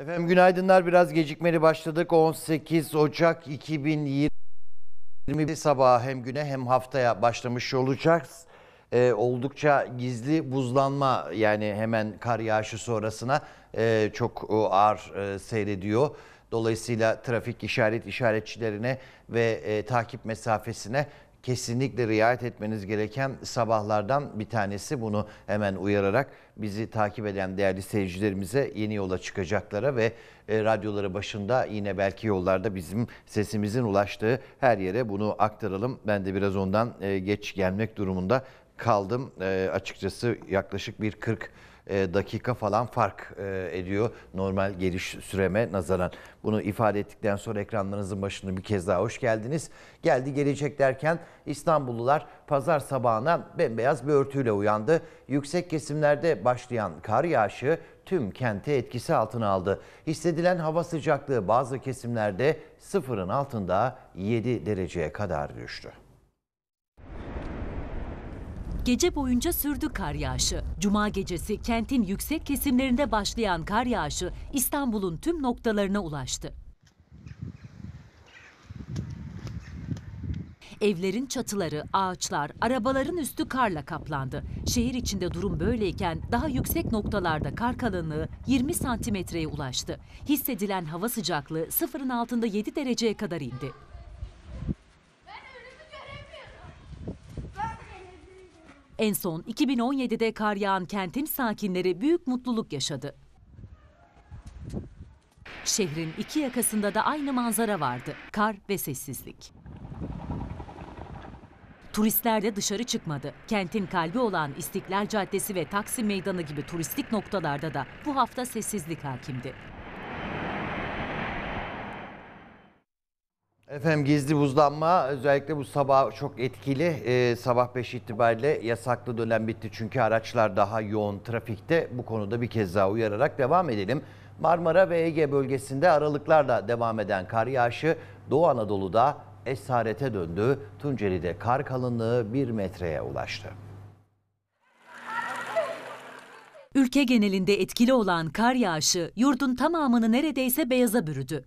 Efendim günaydınlar. Biraz gecikmeli başladık. 18 Ocak 2021 sabahı hem güne hem haftaya başlamış olacağız. Ee, oldukça gizli buzlanma yani hemen kar yağışı sonrasına e, çok e, ağır e, seyrediyor. Dolayısıyla trafik işaret işaretçilerine ve e, takip mesafesine kesinlikle riayet etmeniz gereken sabahlardan bir tanesi. Bunu hemen uyararak bizi takip eden değerli seyircilerimize yeni yola çıkacaklara ve e, radyoları başında yine belki yollarda bizim sesimizin ulaştığı her yere bunu aktaralım. Ben de biraz ondan e, geç gelmek durumunda kaldım. E, açıkçası yaklaşık bir 40 e, dakika falan fark e, ediyor normal geliş süreme nazaran. Bunu ifade ettikten sonra ekranlarınızın başına bir kez daha hoş geldiniz. Geldi gelecek derken İstanbullular pazar sabahına bembeyaz bir örtüyle uyandı. Yüksek kesimlerde başlayan kar yağışı tüm kente etkisi altına aldı. Hissedilen hava sıcaklığı bazı kesimlerde sıfırın altında 7 dereceye kadar düştü. Gece boyunca sürdü kar yağışı. Cuma gecesi kentin yüksek kesimlerinde başlayan kar yağışı İstanbul'un tüm noktalarına ulaştı. Evlerin çatıları, ağaçlar, arabaların üstü karla kaplandı. Şehir içinde durum böyleyken daha yüksek noktalarda kar kalınlığı 20 santimetreye ulaştı. Hissedilen hava sıcaklığı sıfırın altında 7 dereceye kadar indi. En son 2017'de kar yağan kentin sakinleri büyük mutluluk yaşadı. Şehrin iki yakasında da aynı manzara vardı. Kar ve sessizlik. Turistler de dışarı çıkmadı. Kentin kalbi olan İstiklal Caddesi ve Taksim Meydanı gibi turistik noktalarda da bu hafta sessizlik hakimdi. Efendim gizli buzlanma özellikle bu sabah çok etkili. Ee, sabah 5 itibariyle yasaklı dönem bitti çünkü araçlar daha yoğun trafikte. Bu konuda bir kez daha uyararak devam edelim. Marmara ve Ege bölgesinde aralıklarla devam eden kar yağışı Doğu Anadolu'da esarete döndü. Tunceli'de kar kalınlığı 1 metreye ulaştı. Ülke genelinde etkili olan kar yağışı yurdun tamamını neredeyse beyaza bürüdü.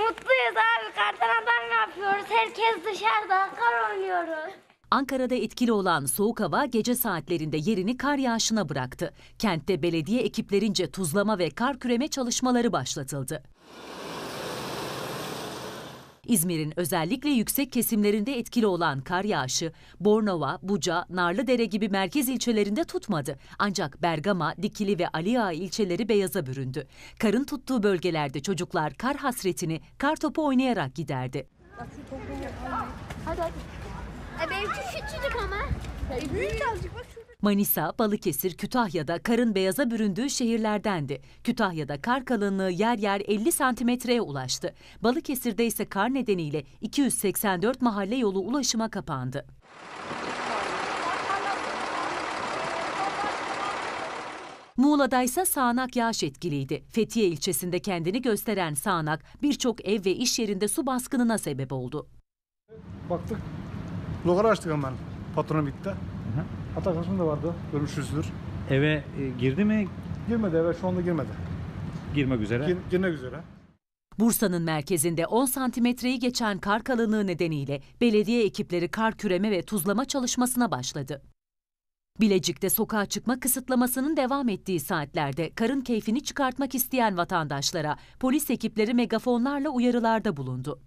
Mutluyuz abi. Kartanadan ne yapıyoruz? Herkes dışarıda. Kar oynuyoruz. Ankara'da etkili olan soğuk hava gece saatlerinde yerini kar yağışına bıraktı. Kentte belediye ekiplerince tuzlama ve kar küreme çalışmaları başlatıldı. İzmir'in özellikle yüksek kesimlerinde etkili olan kar yağışı Bornova, Buca, Narlıdere gibi merkez ilçelerinde tutmadı. Ancak Bergama, Dikili ve Aliağa ilçeleri beyaza büründü. Karın tuttuğu bölgelerde çocuklar kar hasretini kar topu oynayarak giderdi. Hadi hadi. E benimki küçücük ama. E büyük azıcık bak. Manisa, Balıkesir, Kütahya'da karın beyaza büründüğü şehirlerdendi. Kütahya'da kar kalınlığı yer yer 50 santimetreye ulaştı. Balıkesir'de ise kar nedeniyle 284 mahalle yolu ulaşıma kapandı. Muğla'da ise sağanak yağış etkiliydi. Fethiye ilçesinde kendini gösteren sağanak birçok ev ve iş yerinde su baskınına sebep oldu. Baktık, lokar açtık hemen patronum bitti. Atakan'ın da vardı. Görmüşüzdür. Eve e, girdi mi? Girmedi eve şu anda girmedi. Girmek üzere. Gir, girmek üzere. Bursa'nın merkezinde 10 santimetreyi geçen kar kalınlığı nedeniyle belediye ekipleri kar küreme ve tuzlama çalışmasına başladı. Bilecik'te sokağa çıkma kısıtlamasının devam ettiği saatlerde karın keyfini çıkartmak isteyen vatandaşlara polis ekipleri megafonlarla uyarılarda bulundu.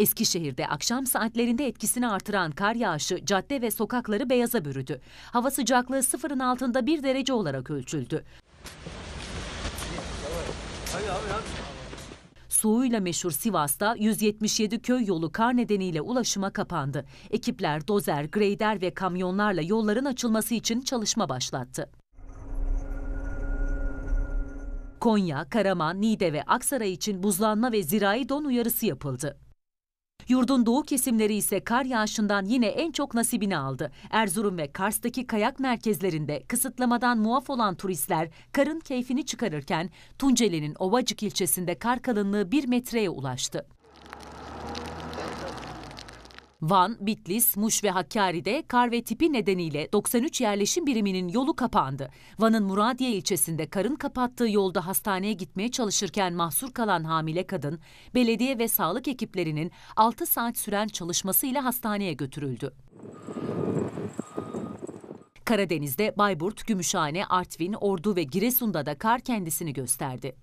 Eskişehir'de akşam saatlerinde etkisini artıran kar yağışı cadde ve sokakları beyaza bürüdü. Hava sıcaklığı sıfırın altında bir derece olarak ölçüldü. Hadi Soğuğuyla meşhur Sivas'ta 177 köy yolu kar nedeniyle ulaşıma kapandı. Ekipler dozer, greyder ve kamyonlarla yolların açılması için çalışma başlattı. Konya, Karaman, Niğde ve Aksaray için buzlanma ve zirai don uyarısı yapıldı. Yurdun doğu kesimleri ise kar yağışından yine en çok nasibini aldı. Erzurum ve Kars'taki kayak merkezlerinde kısıtlamadan muaf olan turistler karın keyfini çıkarırken Tunceli'nin Ovacık ilçesinde kar kalınlığı bir metreye ulaştı. Van, Bitlis, Muş ve Hakkari'de kar ve tipi nedeniyle 93 yerleşim biriminin yolu kapandı. Van'ın Muradiye ilçesinde karın kapattığı yolda hastaneye gitmeye çalışırken mahsur kalan hamile kadın, belediye ve sağlık ekiplerinin 6 saat süren çalışmasıyla hastaneye götürüldü. Karadeniz'de Bayburt, Gümüşhane, Artvin, Ordu ve Giresun'da da kar kendisini gösterdi.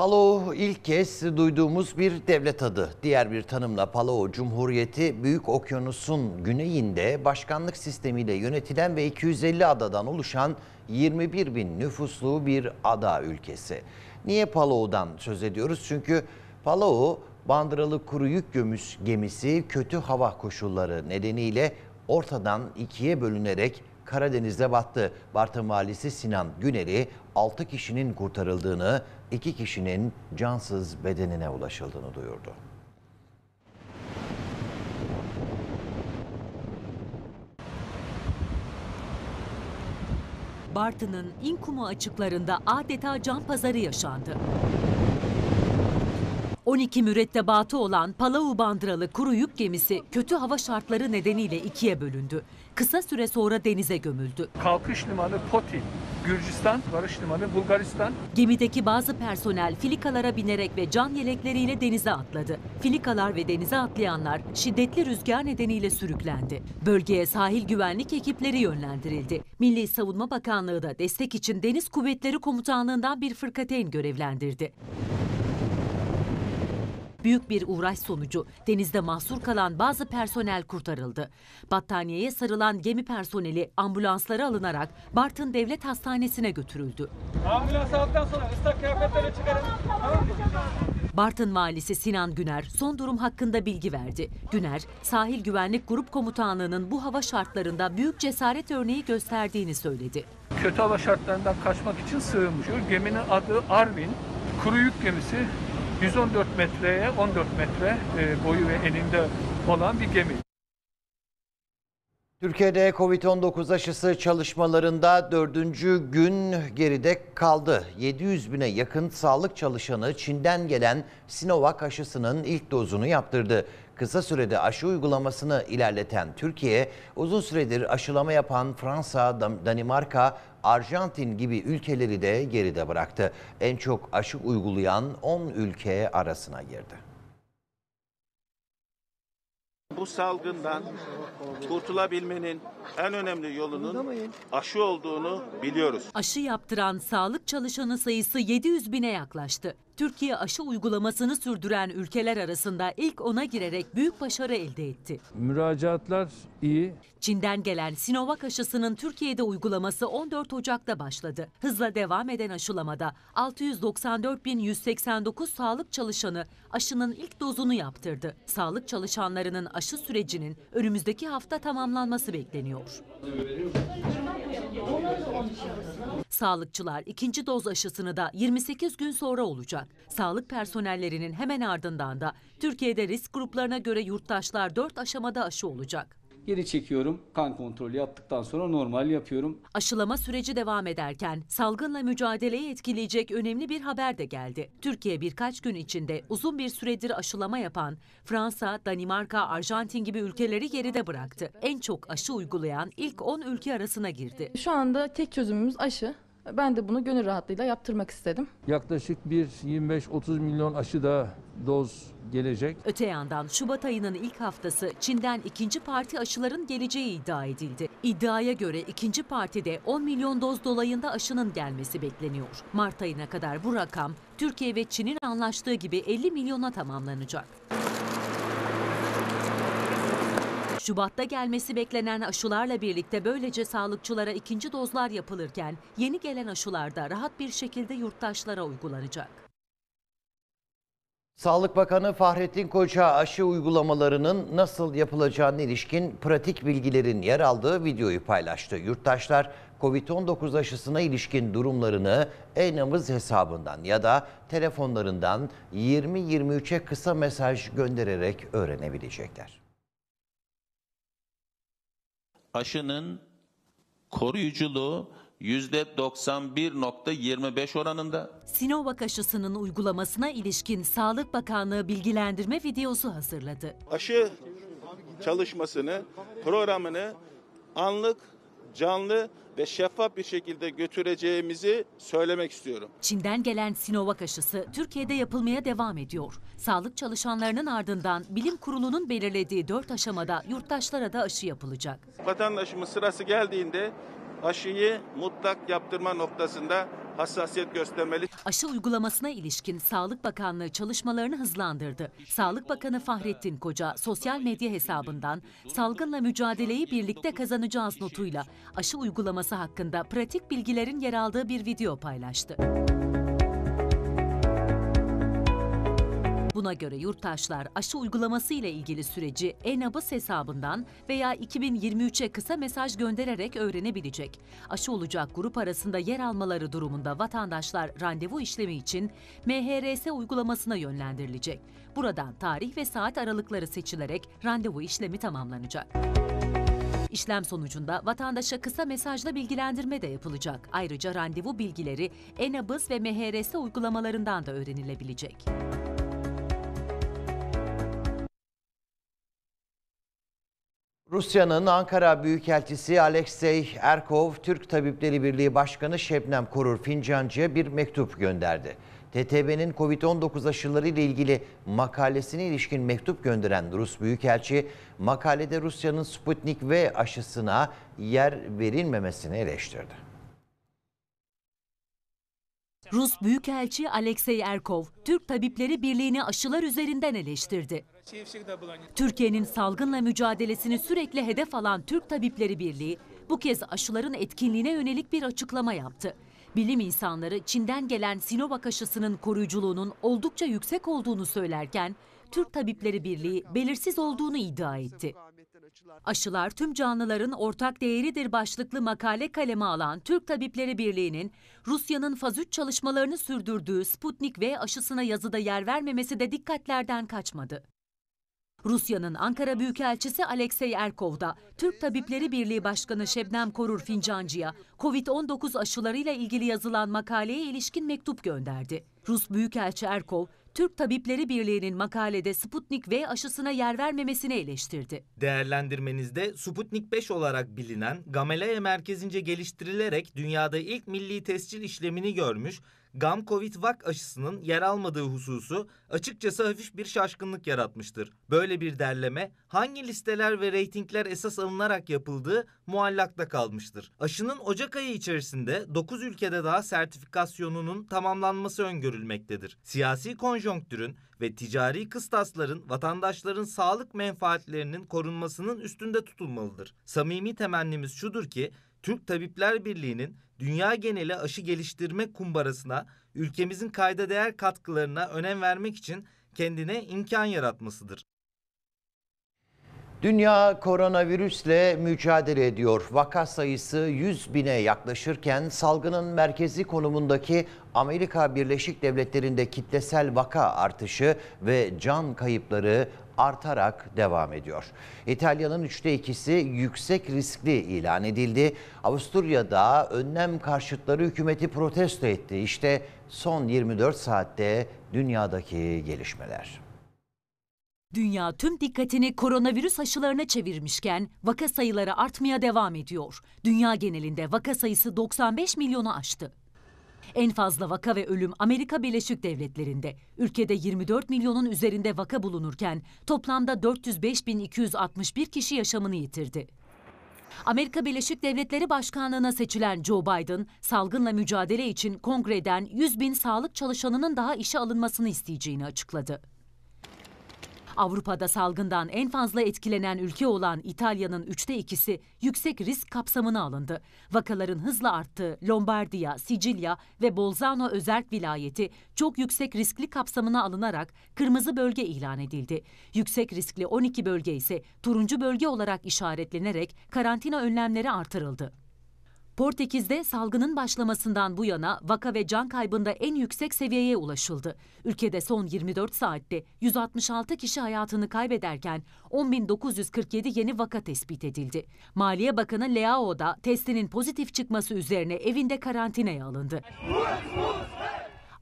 Palau ilk kez duyduğumuz bir devlet adı. Diğer bir tanımla Palau Cumhuriyeti Büyük Okyanus'un güneyinde başkanlık sistemiyle yönetilen ve 250 adadan oluşan 21 bin nüfuslu bir ada ülkesi. Niye Palau'dan söz ediyoruz? Çünkü Palau bandıralı kuru yük gömüş gemisi kötü hava koşulları nedeniyle ortadan ikiye bölünerek Karadeniz'de battı. Bartın valisi Sinan Güneri 6 kişinin kurtarıldığını iki kişinin cansız bedenine ulaşıldığını duyurdu. Bartın'ın İnkumu açıklarında adeta can pazarı yaşandı. 12 mürettebatı olan Palau bandıralı kuru yük gemisi kötü hava şartları nedeniyle ikiye bölündü kısa süre sonra denize gömüldü. Kalkış limanı Poti, Gürcistan, varış limanı Bulgaristan. Gemideki bazı personel filikalara binerek ve can yelekleriyle denize atladı. Filikalar ve denize atlayanlar şiddetli rüzgar nedeniyle sürüklendi. Bölgeye sahil güvenlik ekipleri yönlendirildi. Milli Savunma Bakanlığı da destek için Deniz Kuvvetleri Komutanlığından bir fırkateyn görevlendirdi. Büyük bir uğraş sonucu denizde mahsur kalan bazı personel kurtarıldı. Battaniyeye sarılan gemi personeli ambulanslara alınarak Bartın Devlet Hastanesi'ne götürüldü. Ambulans aldıktan sonra ıslak kıyafetleri çıkarın. Bartın valisi Sinan Güner son durum hakkında bilgi verdi. Güner, Sahil Güvenlik Grup Komutanlığı'nın bu hava şartlarında büyük cesaret örneği gösterdiğini söyledi. Kötü hava şartlarından kaçmak için sığınmış. Geminin adı Arvin, kuru yük gemisi 114 metreye 14 metre e, boyu ve eninde olan bir gemi. Türkiye'de Covid-19 aşısı çalışmalarında dördüncü gün geride kaldı. 700 bine yakın sağlık çalışanı Çin'den gelen Sinovac aşısının ilk dozunu yaptırdı. Kısa sürede aşı uygulamasını ilerleten Türkiye, uzun süredir aşılama yapan Fransa, Danimarka, Arjantin gibi ülkeleri de geride bıraktı. En çok aşı uygulayan 10 ülke arasına girdi. Bu salgından kurtulabilmenin en önemli yolunun aşı olduğunu biliyoruz. Aşı yaptıran sağlık çalışanı sayısı 700 bine yaklaştı. Türkiye aşı uygulamasını sürdüren ülkeler arasında ilk ona girerek büyük başarı elde etti. Müracaatlar iyi. Çin'den gelen Sinovac aşısının Türkiye'de uygulaması 14 Ocak'ta başladı. Hızla devam eden aşılamada 694.189 sağlık çalışanı aşının ilk dozunu yaptırdı. Sağlık çalışanlarının aşı sürecinin önümüzdeki hafta tamamlanması bekleniyor. Sağlıkçılar ikinci doz aşısını da 28 gün sonra olacak. Sağlık personellerinin hemen ardından da Türkiye'de risk gruplarına göre yurttaşlar 4 aşamada aşı olacak. Geri çekiyorum. Kan kontrolü yaptıktan sonra normal yapıyorum. Aşılama süreci devam ederken salgınla mücadeleyi etkileyecek önemli bir haber de geldi. Türkiye birkaç gün içinde uzun bir süredir aşılama yapan Fransa, Danimarka, Arjantin gibi ülkeleri geride bıraktı. En çok aşı uygulayan ilk 10 ülke arasına girdi. Şu anda tek çözümümüz aşı. Ben de bunu gönül rahatlığıyla yaptırmak istedim. Yaklaşık bir 25-30 milyon aşı da doz gelecek. Öte yandan Şubat ayının ilk haftası Çin'den ikinci parti aşıların geleceği iddia edildi. İddiaya göre ikinci partide 10 milyon doz dolayında aşının gelmesi bekleniyor. Mart ayına kadar bu rakam Türkiye ve Çin'in anlaştığı gibi 50 milyona tamamlanacak. Şubat'ta gelmesi beklenen aşılarla birlikte böylece sağlıkçılara ikinci dozlar yapılırken yeni gelen aşılar da rahat bir şekilde yurttaşlara uygulanacak. Sağlık Bakanı Fahrettin Koca aşı uygulamalarının nasıl yapılacağına ilişkin pratik bilgilerin yer aldığı videoyu paylaştı. Yurttaşlar COVID-19 aşısına ilişkin durumlarını e-nabız hesabından ya da telefonlarından 20-23'e kısa mesaj göndererek öğrenebilecekler aşının koruyuculuğu %91.25 oranında. Sinovac aşısının uygulamasına ilişkin Sağlık Bakanlığı bilgilendirme videosu hazırladı. Aşı çalışmasını, programını anlık canlı ve şeffaf bir şekilde götüreceğimizi söylemek istiyorum. Çin'den gelen Sinovac aşısı Türkiye'de yapılmaya devam ediyor. Sağlık çalışanlarının ardından bilim kurulunun belirlediği 4 aşamada yurttaşlara da aşı yapılacak. Vatandaşımız sırası geldiğinde aşıyı mutlak yaptırma noktasında hassasiyet göstermeli. Aşı uygulamasına ilişkin Sağlık Bakanlığı çalışmalarını hızlandırdı. Sağlık Bakanı Fahrettin Koca sosyal medya hesabından salgınla mücadeleyi birlikte kazanacağız notuyla aşı uygulaması hakkında pratik bilgilerin yer aldığı bir video paylaştı. Buna göre yurttaşlar aşı uygulaması ile ilgili süreci e-nabız hesabından veya 2023'e kısa mesaj göndererek öğrenebilecek. Aşı olacak grup arasında yer almaları durumunda vatandaşlar randevu işlemi için MHRS uygulamasına yönlendirilecek. Buradan tarih ve saat aralıkları seçilerek randevu işlemi tamamlanacak. İşlem sonucunda vatandaşa kısa mesajla bilgilendirme de yapılacak. Ayrıca randevu bilgileri e-nabız ve MHRS uygulamalarından da öğrenilebilecek. Rusya'nın Ankara Büyükelçisi Alexey Erkov, Türk Tabipleri Birliği Başkanı Şebnem Korur Fincancı'ya bir mektup gönderdi. TTB'nin COVID-19 aşıları ile ilgili makalesine ilişkin mektup gönderen Rus Büyükelçi, makalede Rusya'nın Sputnik V aşısına yer verilmemesini eleştirdi. Rus Büyükelçi Alexey Erkov, Türk Tabipleri Birliği'ni aşılar üzerinden eleştirdi. Türkiye'nin salgınla mücadelesini sürekli hedef alan Türk Tabipleri Birliği bu kez aşıların etkinliğine yönelik bir açıklama yaptı. Bilim insanları Çin'den gelen Sinovac aşısının koruyuculuğunun oldukça yüksek olduğunu söylerken Türk Tabipleri Birliği belirsiz olduğunu iddia etti. Aşılar tüm canlıların ortak değeridir başlıklı makale kaleme alan Türk Tabipleri Birliği'nin Rusya'nın faz 3 çalışmalarını sürdürdüğü Sputnik V aşısına yazıda yer vermemesi de dikkatlerden kaçmadı. Rusya'nın Ankara Büyükelçisi Alexey Erkov da Türk Tabipleri Birliği Başkanı Şebnem Korur Fincancı'ya Covid-19 aşılarıyla ilgili yazılan makaleye ilişkin mektup gönderdi. Rus Büyükelçi Erkov, Türk Tabipleri Birliği'nin makalede Sputnik V aşısına yer vermemesini eleştirdi. Değerlendirmenizde Sputnik 5 olarak bilinen Gamaleya merkezince geliştirilerek dünyada ilk milli tescil işlemini görmüş Gam Covid vak aşısının yer almadığı hususu açıkçası hafif bir şaşkınlık yaratmıştır. Böyle bir derleme hangi listeler ve reytingler esas alınarak yapıldığı muallakta kalmıştır. Aşının Ocak ayı içerisinde 9 ülkede daha sertifikasyonunun tamamlanması öngörülmektedir. Siyasi konjonktürün ve ticari kıstasların vatandaşların sağlık menfaatlerinin korunmasının üstünde tutulmalıdır. Samimi temennimiz şudur ki Türk Tabipler Birliği'nin dünya geneli aşı geliştirme kumbarasına ülkemizin kayda değer katkılarına önem vermek için kendine imkan yaratmasıdır. Dünya koronavirüsle mücadele ediyor. Vaka sayısı 100 bine yaklaşırken salgının merkezi konumundaki Amerika Birleşik Devletleri'nde kitlesel vaka artışı ve can kayıpları artarak devam ediyor. İtalya'nın üçte ikisi yüksek riskli ilan edildi. Avusturya'da önlem karşıtları hükümeti protesto etti. İşte son 24 saatte dünyadaki gelişmeler. Dünya tüm dikkatini koronavirüs aşılarına çevirmişken vaka sayıları artmaya devam ediyor. Dünya genelinde vaka sayısı 95 milyonu aştı. En fazla vaka ve ölüm Amerika Birleşik Devletleri'nde. Ülkede 24 milyonun üzerinde vaka bulunurken toplamda 405.261 kişi yaşamını yitirdi. Amerika Birleşik Devletleri Başkanlığına seçilen Joe Biden, salgınla mücadele için kongreden 100 bin sağlık çalışanının daha işe alınmasını isteyeceğini açıkladı. Avrupa'da salgından en fazla etkilenen ülke olan İtalya'nın üçte ikisi yüksek risk kapsamına alındı. Vakaların hızla arttığı Lombardiya, Sicilya ve Bolzano özerk vilayeti çok yüksek riskli kapsamına alınarak kırmızı bölge ilan edildi. Yüksek riskli 12 bölge ise turuncu bölge olarak işaretlenerek karantina önlemleri artırıldı. Portekiz'de salgının başlamasından bu yana vaka ve can kaybında en yüksek seviyeye ulaşıldı. Ülkede son 24 saatte 166 kişi hayatını kaybederken 10.947 yeni vaka tespit edildi. Maliye Bakanı Leao da testinin pozitif çıkması üzerine evinde karantinaya alındı.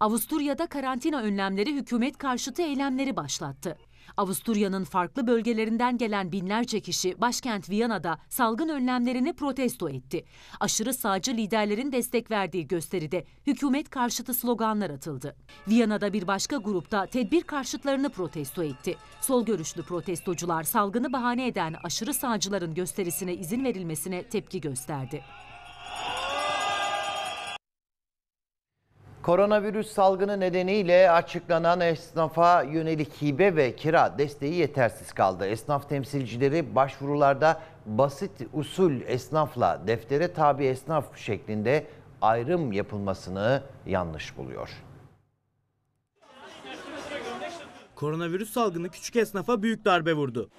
Avusturya'da karantina önlemleri hükümet karşıtı eylemleri başlattı. Avusturya'nın farklı bölgelerinden gelen binlerce kişi başkent Viyana'da salgın önlemlerini protesto etti. Aşırı sağcı liderlerin destek verdiği gösteride hükümet karşıtı sloganlar atıldı. Viyana'da bir başka grupta tedbir karşıtlarını protesto etti. Sol görüşlü protestocular salgını bahane eden aşırı sağcıların gösterisine izin verilmesine tepki gösterdi. Koronavirüs salgını nedeniyle açıklanan esnafa yönelik hibe ve kira desteği yetersiz kaldı. Esnaf temsilcileri başvurularda basit usul esnafla deftere tabi esnaf şeklinde ayrım yapılmasını yanlış buluyor. Koronavirüs salgını küçük esnafa büyük darbe vurdu.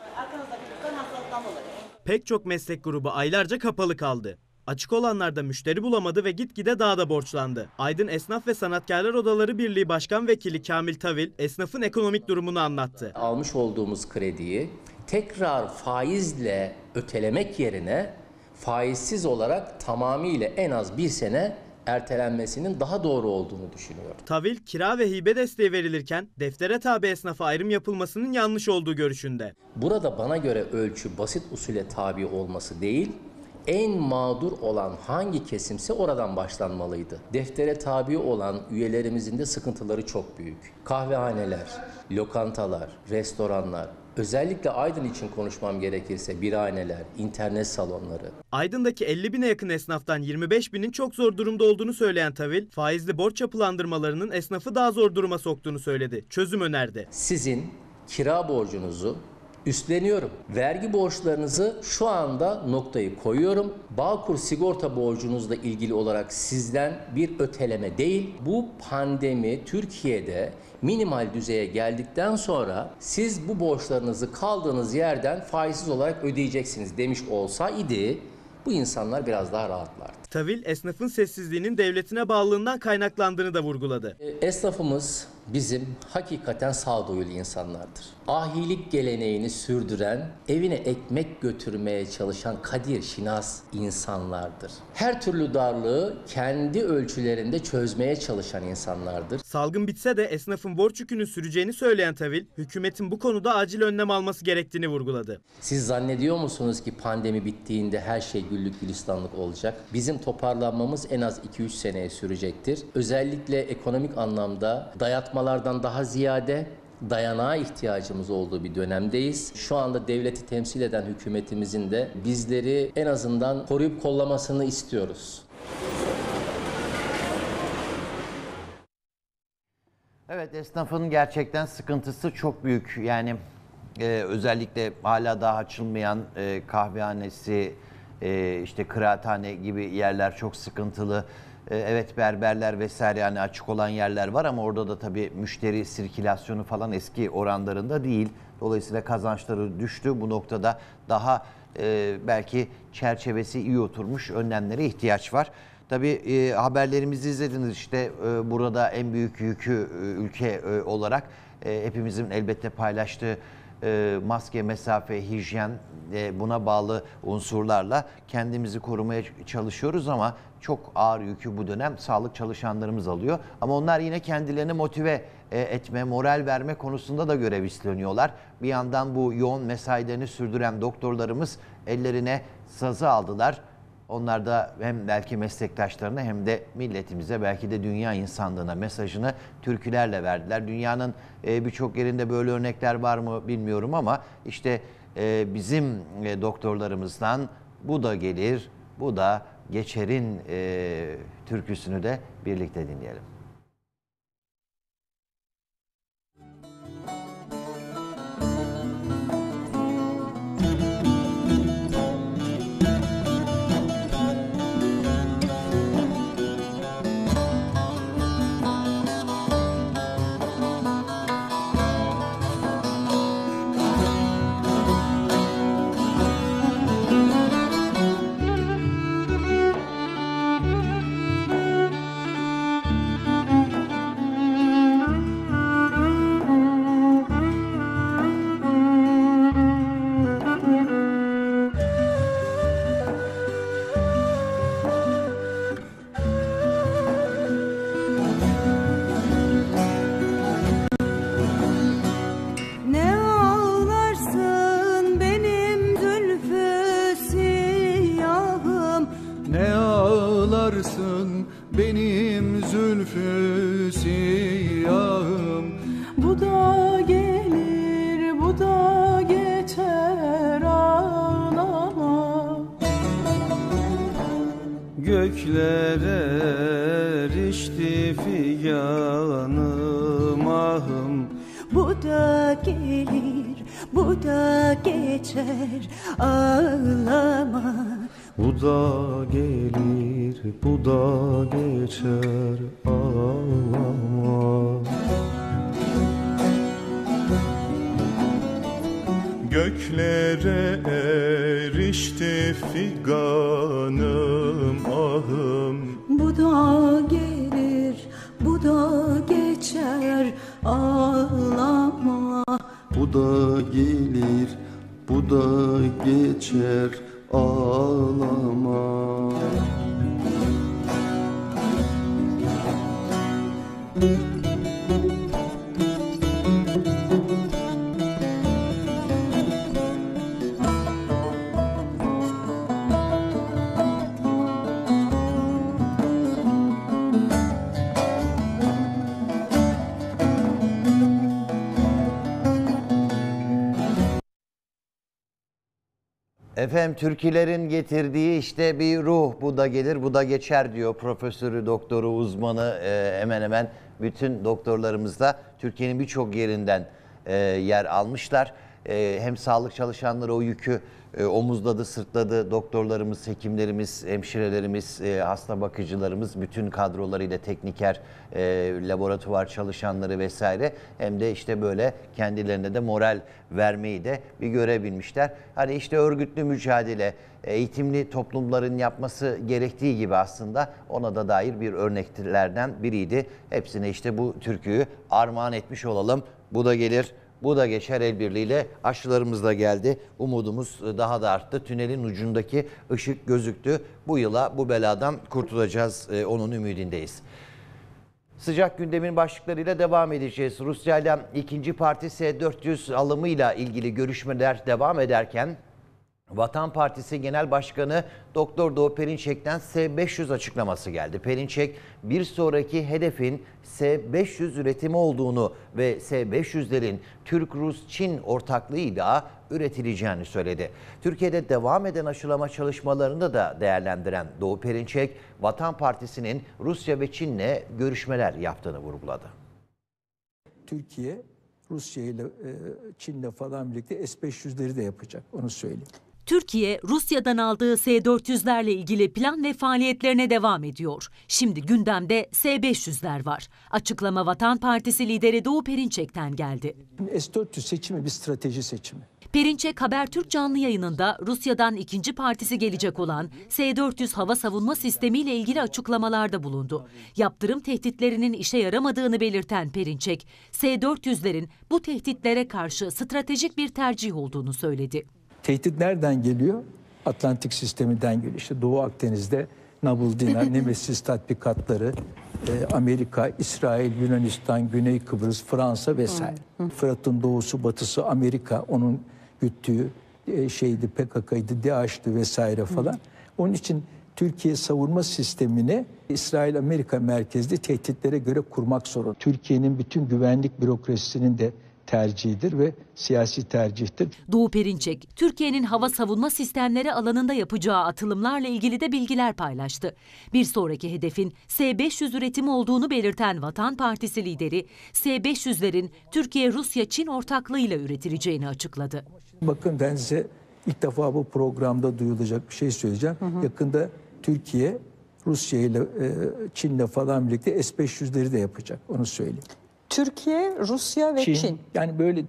Pek çok meslek grubu aylarca kapalı kaldı. Açık olanlarda müşteri bulamadı ve gitgide daha da borçlandı. Aydın Esnaf ve Sanatkarlar Odaları Birliği Başkan Vekili Kamil Tavil esnafın ekonomik durumunu anlattı. Almış olduğumuz krediyi tekrar faizle ötelemek yerine faizsiz olarak tamamıyla en az bir sene ertelenmesinin daha doğru olduğunu düşünüyorum. Tavil kira ve hibe desteği verilirken deftere tabi esnafa ayrım yapılmasının yanlış olduğu görüşünde. Burada bana göre ölçü basit usule tabi olması değil, en mağdur olan hangi kesimse oradan başlanmalıydı. Deftere tabi olan üyelerimizin de sıkıntıları çok büyük. Kahvehaneler, lokantalar, restoranlar, Özellikle Aydın için konuşmam gerekirse birahaneler, internet salonları. Aydın'daki 50 bine yakın esnaftan 25 binin çok zor durumda olduğunu söyleyen Tavil, faizli borç yapılandırmalarının esnafı daha zor duruma soktuğunu söyledi. Çözüm önerdi. Sizin kira borcunuzu üstleniyorum. Vergi borçlarınızı şu anda noktayı koyuyorum. Bağkur sigorta borcunuzla ilgili olarak sizden bir öteleme değil. Bu pandemi Türkiye'de minimal düzeye geldikten sonra siz bu borçlarınızı kaldığınız yerden faizsiz olarak ödeyeceksiniz demiş olsa idi bu insanlar biraz daha rahatlardı. Tavil esnafın sessizliğinin devletine bağlılığından kaynaklandığını da vurguladı. E, esnafımız bizim hakikaten sağduyulu insanlardır. Ahilik geleneğini sürdüren, evine ekmek götürmeye çalışan kadir şinas insanlardır. Her türlü darlığı kendi ölçülerinde çözmeye çalışan insanlardır. Salgın bitse de esnafın borç yükünü süreceğini söyleyen Tavil, hükümetin bu konuda acil önlem alması gerektiğini vurguladı. Siz zannediyor musunuz ki pandemi bittiğinde her şey güllük gülistanlık olacak? Bizim toparlanmamız en az 2-3 seneye sürecektir. Özellikle ekonomik anlamda dayatmalardan daha ziyade dayanağa ihtiyacımız olduğu bir dönemdeyiz. Şu anda devleti temsil eden hükümetimizin de bizleri en azından koruyup kollamasını istiyoruz. Evet esnafın gerçekten sıkıntısı çok büyük. Yani e, özellikle hala daha açılmayan e, kahvehanesi, e, işte kıraathane gibi yerler çok sıkıntılı. Ee, evet berberler vesaire yani açık olan yerler var ama orada da tabii müşteri sirkülasyonu falan eski oranlarında değil. Dolayısıyla kazançları düştü. Bu noktada daha e, belki çerçevesi iyi oturmuş önlemlere ihtiyaç var. Tabii e, haberlerimizi izlediniz işte e, burada en büyük yükü ülke olarak hepimizin elbette paylaştığı e, maske, mesafe, hijyen e, buna bağlı unsurlarla kendimizi korumaya çalışıyoruz ama çok ağır yükü bu dönem sağlık çalışanlarımız alıyor. Ama onlar yine kendilerini motive e, etme, moral verme konusunda da görev üstleniyorlar. Bir yandan bu yoğun mesailerini sürdüren doktorlarımız ellerine sazı aldılar onlar da hem belki meslektaşlarına hem de milletimize belki de dünya insanlığına mesajını türkülerle verdiler. Dünyanın e, birçok yerinde böyle örnekler var mı bilmiyorum ama işte e, bizim e, doktorlarımızdan bu da gelir, bu da geçerin türküsünü de birlikte dinleyelim. türkülerin getirdiği işte bir ruh bu da gelir bu da geçer diyor profesörü, doktoru, uzmanı e, hemen hemen bütün doktorlarımız da Türkiye'nin birçok yerinden e, yer almışlar. E, hem sağlık çalışanları o yükü e, omuzladı, sırtladı doktorlarımız, hekimlerimiz, hemşirelerimiz, e, hasta bakıcılarımız, bütün kadrolarıyla tekniker, e, laboratuvar çalışanları vesaire hem de işte böyle kendilerine de moral vermeyi de bir görebilmişler. Hani işte örgütlü mücadele, eğitimli toplumların yapması gerektiği gibi aslında ona da dair bir örneklerden biriydi. Hepsine işte bu türküyü armağan etmiş olalım. Bu da gelir bu da geçer el birliğiyle aşçılarımız da geldi. Umudumuz daha da arttı. Tünelin ucundaki ışık gözüktü. Bu yıla bu beladan kurtulacağız. E, onun ümidindeyiz. Sıcak gündemin başlıklarıyla devam edeceğiz. Rusya ile ikinci parti S-400 alımıyla ilgili görüşmeler devam ederken Vatan Partisi Genel Başkanı Doktor Doğu Perinçek'ten S500 açıklaması geldi. Perinçek bir sonraki hedefin S500 üretimi olduğunu ve S500'lerin Türk-Rus-Çin ortaklığıyla üretileceğini söyledi. Türkiye'de devam eden aşılama çalışmalarını da değerlendiren Doğu Perinçek, Vatan Partisi'nin Rusya ve Çin'le görüşmeler yaptığını vurguladı. Türkiye Rusya ile e, Çin'le falan birlikte S-500'leri de yapacak onu söyleyeyim. Türkiye, Rusya'dan aldığı S-400'lerle ilgili plan ve faaliyetlerine devam ediyor. Şimdi gündemde S-500'ler var. Açıklama Vatan Partisi lideri Doğu Perinçek'ten geldi. S-400 seçimi bir strateji seçimi. Perinçek Habertürk canlı yayınında Rusya'dan ikinci partisi gelecek olan S-400 hava savunma sistemiyle ilgili açıklamalarda bulundu. Yaptırım tehditlerinin işe yaramadığını belirten Perinçek, S-400'lerin bu tehditlere karşı stratejik bir tercih olduğunu söyledi. Tehdit nereden geliyor? Atlantik sisteminden geliyor. İşte Doğu Akdeniz'de Nabul Nemesis Nemesiz tatbikatları, e, Amerika, İsrail, Yunanistan, Güney Kıbrıs, Fransa vesaire. Fırat'ın doğusu, batısı Amerika, onun güttüğü e, şeydi PKK'ydı, DAEŞ'ti vesaire falan. Onun için Türkiye savunma sistemini İsrail-Amerika merkezli tehditlere göre kurmak zorunda. Türkiye'nin bütün güvenlik bürokrasisinin de tercihidir ve siyasi tercihtir. Doğu Perinçek, Türkiye'nin hava savunma sistemleri alanında yapacağı atılımlarla ilgili de bilgiler paylaştı. Bir sonraki hedefin S-500 üretimi olduğunu belirten Vatan Partisi lideri, S-500'lerin Türkiye-Rusya-Çin ortaklığıyla üretileceğini açıkladı. Bakın ben size ilk defa bu programda duyulacak bir şey söyleyeceğim. Hı hı. Yakında Türkiye Rusya ile e, Çin'le falan birlikte S-500'leri de yapacak. Onu söyleyeyim. Türkiye, Rusya ve Çin. Çin. Yani böyle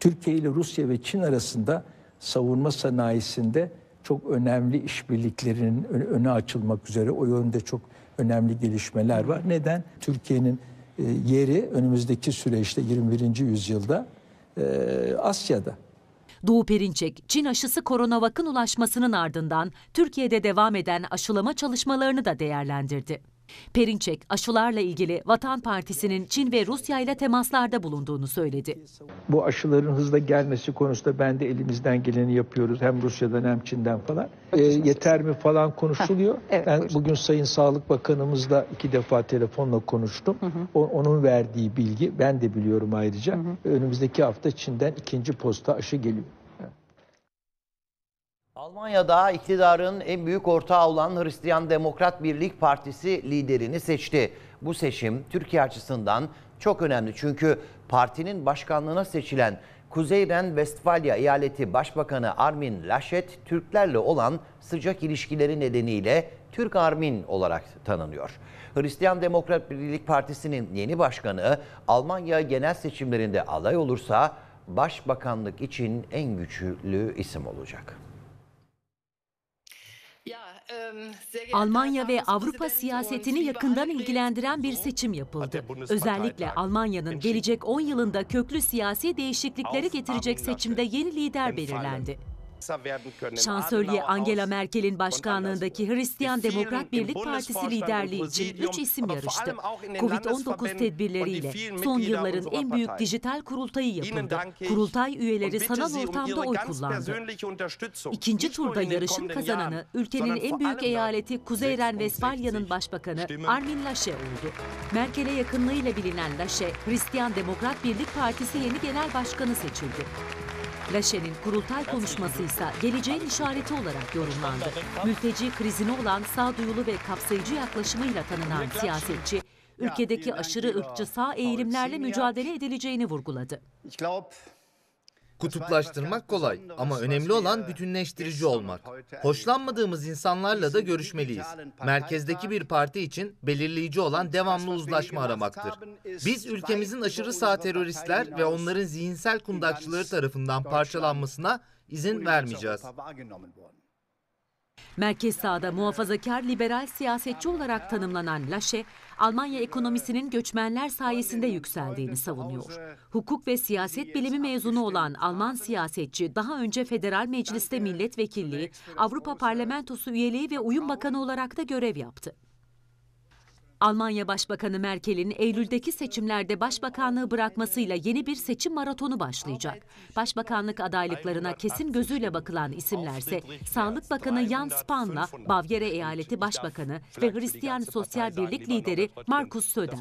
Türkiye ile Rusya ve Çin arasında savunma sanayisinde çok önemli işbirliklerinin öne açılmak üzere o yönde çok önemli gelişmeler var. Neden? Türkiye'nin e, yeri önümüzdeki süreçte 21. yüzyılda e, Asya'da. Doğu Perinçek, Çin aşısı koronavakın ulaşmasının ardından Türkiye'de devam eden aşılama çalışmalarını da değerlendirdi. Perinçek aşılarla ilgili Vatan Partisi'nin Çin ve Rusya ile temaslarda bulunduğunu söyledi. Bu aşıların hızla gelmesi konusunda ben de elimizden geleni yapıyoruz hem Rusya'dan hem Çin'den falan. E, yeter mi falan konuşuluyor. Ha, evet, ben buyurun. bugün Sayın Sağlık Bakanımızla iki defa telefonla konuştum. Hı hı. O, onun verdiği bilgi ben de biliyorum ayrıca. Hı hı. Önümüzdeki hafta Çin'den ikinci posta aşı geliyor. Almanya'da iktidarın en büyük ortağı olan Hristiyan Demokrat Birlik Partisi liderini seçti. Bu seçim Türkiye açısından çok önemli çünkü partinin başkanlığına seçilen Kuzey Westfalia vestfalya Eyaleti Başbakanı Armin Laschet Türklerle olan sıcak ilişkileri nedeniyle Türk-Armin olarak tanınıyor. Hristiyan Demokrat Birlik Partisi'nin yeni başkanı Almanya genel seçimlerinde alay olursa başbakanlık için en güçlü isim olacak. Almanya ve Avrupa siyasetini yakından ilgilendiren bir seçim yapıldı. Özellikle Almanya'nın gelecek 10 yılında köklü siyasi değişiklikleri getirecek seçimde yeni lider belirlendi. Şansölye Angela Merkel'in başkanlığındaki Hristiyan Demokrat Birlik Partisi liderliği için üç isim yarıştı. Covid-19 tedbirleriyle son yılların en büyük dijital kurultayı yapıldı. Kurultay üyeleri sanal um ortamda oy kullandı. İkinci turda yarışın kazananı ülkenin en büyük eyaleti Kuzey Renvestfalya'nın başbakanı Armin Laşe oldu. Merkel'e yakınlığıyla bilinen Laşe, Hristiyan Demokrat Birlik Partisi yeni genel başkanı seçildi. Laşen'in kurultay konuşması ise geleceğin işareti olarak yorumlandı. Mülteci krizine olan sağduyulu ve kapsayıcı yaklaşımıyla tanınan siyasetçi, ülkedeki aşırı ırkçı sağ eğilimlerle mücadele edileceğini vurguladı. Kutuplaştırmak kolay ama önemli olan bütünleştirici olmak. Hoşlanmadığımız insanlarla da görüşmeliyiz. Merkezdeki bir parti için belirleyici olan devamlı uzlaşma aramaktır. Biz ülkemizin aşırı sağ teröristler ve onların zihinsel kundakçıları tarafından parçalanmasına izin vermeyeceğiz. Merkez sağda muhafazakar liberal siyasetçi olarak tanımlanan Laşe, Almanya ekonomisinin göçmenler sayesinde yükseldiğini savunuyor. Hukuk ve siyaset bilimi mezunu olan Alman siyasetçi daha önce Federal Meclis'te milletvekilliği, Avrupa Parlamentosu üyeliği ve uyum bakanı olarak da görev yaptı. Almanya Başbakanı Merkel'in Eylül'deki seçimlerde başbakanlığı bırakmasıyla yeni bir seçim maratonu başlayacak. Başbakanlık adaylıklarına kesin gözüyle bakılan isimlerse Sağlık Bakanı Jan Spahn'la Bavyera Eyaleti Başbakanı ve Hristiyan Sosyal Birlik lideri Markus Söder.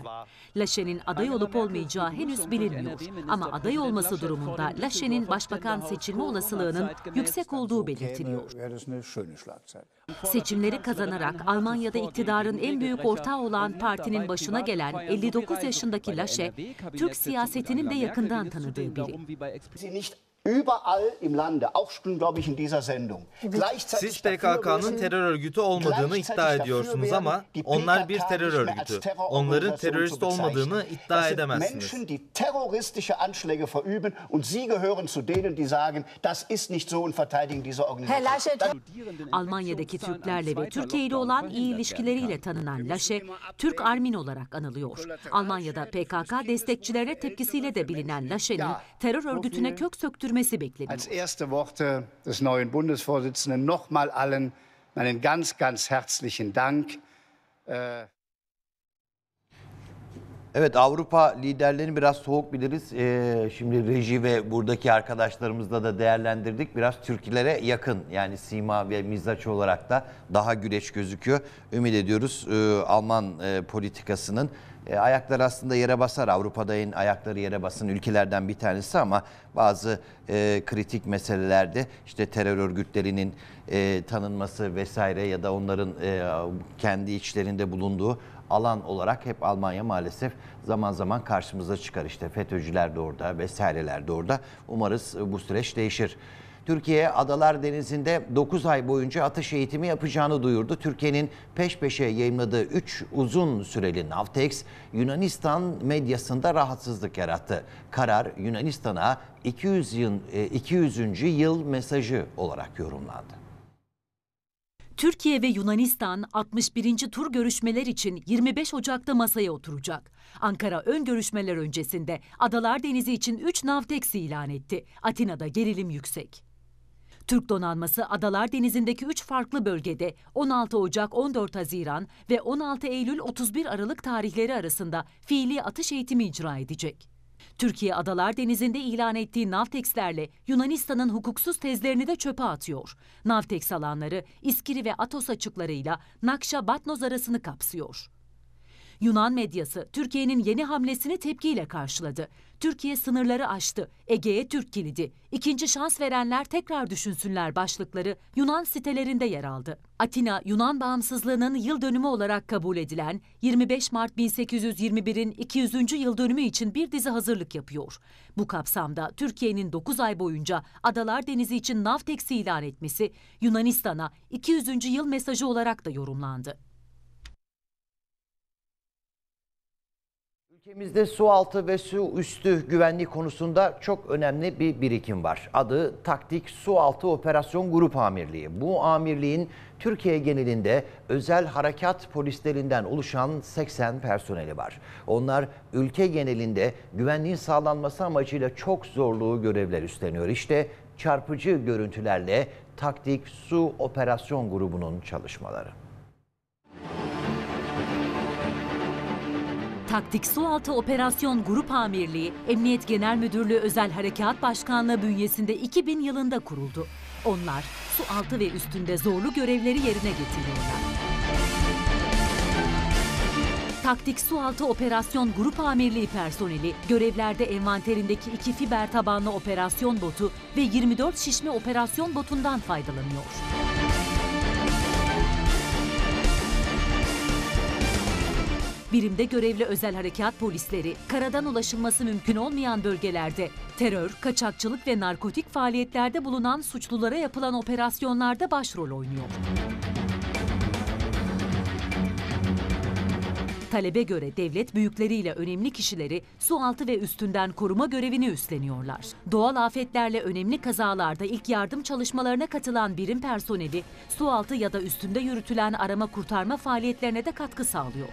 Laşen'in aday olup olmayacağı henüz bilinmiyor ama aday olması durumunda Laşen'in başbakan seçilme olasılığının yüksek olduğu belirtiliyor. Seçimleri kazanarak Almanya'da iktidarın en büyük ortağı olan partinin başına gelen 59 yaşındaki Laşe, Türk siyasetinin de yakından tanıdığı biri überall im Lande, auch glaube ich in dieser Sendung. Siz PKK'nın terör örgütü olmadığını iddia ediyorsunuz ama onlar bir terör örgütü. Onların terörist olmadığını iddia edemezsiniz. verüben und sie gehören zu denen, die sagen, das ist nicht so und verteidigen diese Almanya'daki Türklerle ve Türkiye olan iyi ilişkileriyle tanınan Laşek, Türk Armin olarak anılıyor. Almanya'da PKK destekçilerine tepkisiyle de bilinen Laşek'in terör örgütüne kök söktürmesi sürmesi bekleniyor. Als erste Worte des neuen Bundesvorsitzenden nochmal allen meinen ganz ganz herzlichen Dank. Ee... Evet Avrupa liderlerini biraz soğuk biliriz. Ee, şimdi reji ve buradaki arkadaşlarımızla da değerlendirdik. Biraz Türklere yakın yani sima ve mizaç olarak da daha güreş gözüküyor. Ümit ediyoruz e, Alman e, politikasının e, ayaklar aslında yere basar. Avrupa'dayın ayakları yere basın ülkelerden bir tanesi ama bazı e, kritik meselelerde işte terör örgütlerinin e, tanınması vesaire ya da onların e, kendi içlerinde bulunduğu alan olarak hep Almanya maalesef zaman zaman karşımıza çıkar. İşte FETÖ'cüler de orada vesaireler de orada. Umarız e, bu süreç değişir. Türkiye Adalar Denizi'nde 9 ay boyunca atış eğitimi yapacağını duyurdu. Türkiye'nin peş peşe yayınladığı 3 uzun süreli Navtex Yunanistan medyasında rahatsızlık yarattı. Karar Yunanistan'a 200. Yıl, 200. E, yıl mesajı olarak yorumlandı. Türkiye ve Yunanistan 61. tur görüşmeler için 25 Ocak'ta masaya oturacak. Ankara ön görüşmeler öncesinde Adalar Denizi için 3 Navtex ilan etti. Atina'da gerilim yüksek. Türk donanması Adalar Denizi'ndeki 3 farklı bölgede 16 Ocak 14 Haziran ve 16 Eylül 31 Aralık tarihleri arasında fiili atış eğitimi icra edecek. Türkiye Adalar Denizi'nde ilan ettiği Navtex'lerle Yunanistan'ın hukuksuz tezlerini de çöpe atıyor. Navtex alanları İskiri ve Atos açıklarıyla Nakşa-Batnoz arasını kapsıyor. Yunan medyası Türkiye'nin yeni hamlesini tepkiyle karşıladı. Türkiye sınırları aştı. Ege'ye Türk kilidi. İkinci şans verenler tekrar düşünsünler başlıkları Yunan sitelerinde yer aldı. Atina, Yunan bağımsızlığının yıl dönümü olarak kabul edilen 25 Mart 1821'in 200. yıl dönümü için bir dizi hazırlık yapıyor. Bu kapsamda Türkiye'nin 9 ay boyunca Adalar Denizi için Navtex'i ilan etmesi Yunanistan'a 200. yıl mesajı olarak da yorumlandı. Ülkemizde su altı ve su üstü güvenliği konusunda çok önemli bir birikim var. Adı Taktik Su Altı Operasyon Grup Amirliği. Bu amirliğin Türkiye genelinde özel harekat polislerinden oluşan 80 personeli var. Onlar ülke genelinde güvenliğin sağlanması amacıyla çok zorlu görevler üstleniyor. İşte çarpıcı görüntülerle Taktik Su Operasyon Grubu'nun çalışmaları. Taktik Sualtı Operasyon Grup Amirliği, Emniyet Genel Müdürlüğü Özel Harekat Başkanlığı bünyesinde 2000 yılında kuruldu. Onlar su altı ve üstünde zorlu görevleri yerine getiriyorlar. Taktik Sualtı Operasyon Grup Amirliği personeli, görevlerde envanterindeki iki fiber tabanlı operasyon botu ve 24 şişme operasyon botundan faydalanıyor. Birimde görevli özel harekat polisleri karadan ulaşılması mümkün olmayan bölgelerde terör, kaçakçılık ve narkotik faaliyetlerde bulunan suçlulara yapılan operasyonlarda başrol oynuyor. Talebe göre devlet büyükleriyle önemli kişileri su altı ve üstünden koruma görevini üstleniyorlar. Doğal afetlerle önemli kazalarda ilk yardım çalışmalarına katılan birim personeli su altı ya da üstünde yürütülen arama kurtarma faaliyetlerine de katkı sağlıyor.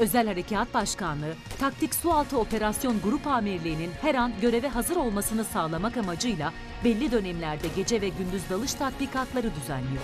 Özel Harekat Başkanlığı, Taktik Sualtı Operasyon Grup Amirliği'nin her an göreve hazır olmasını sağlamak amacıyla belli dönemlerde gece ve gündüz dalış tatbikatları düzenliyor.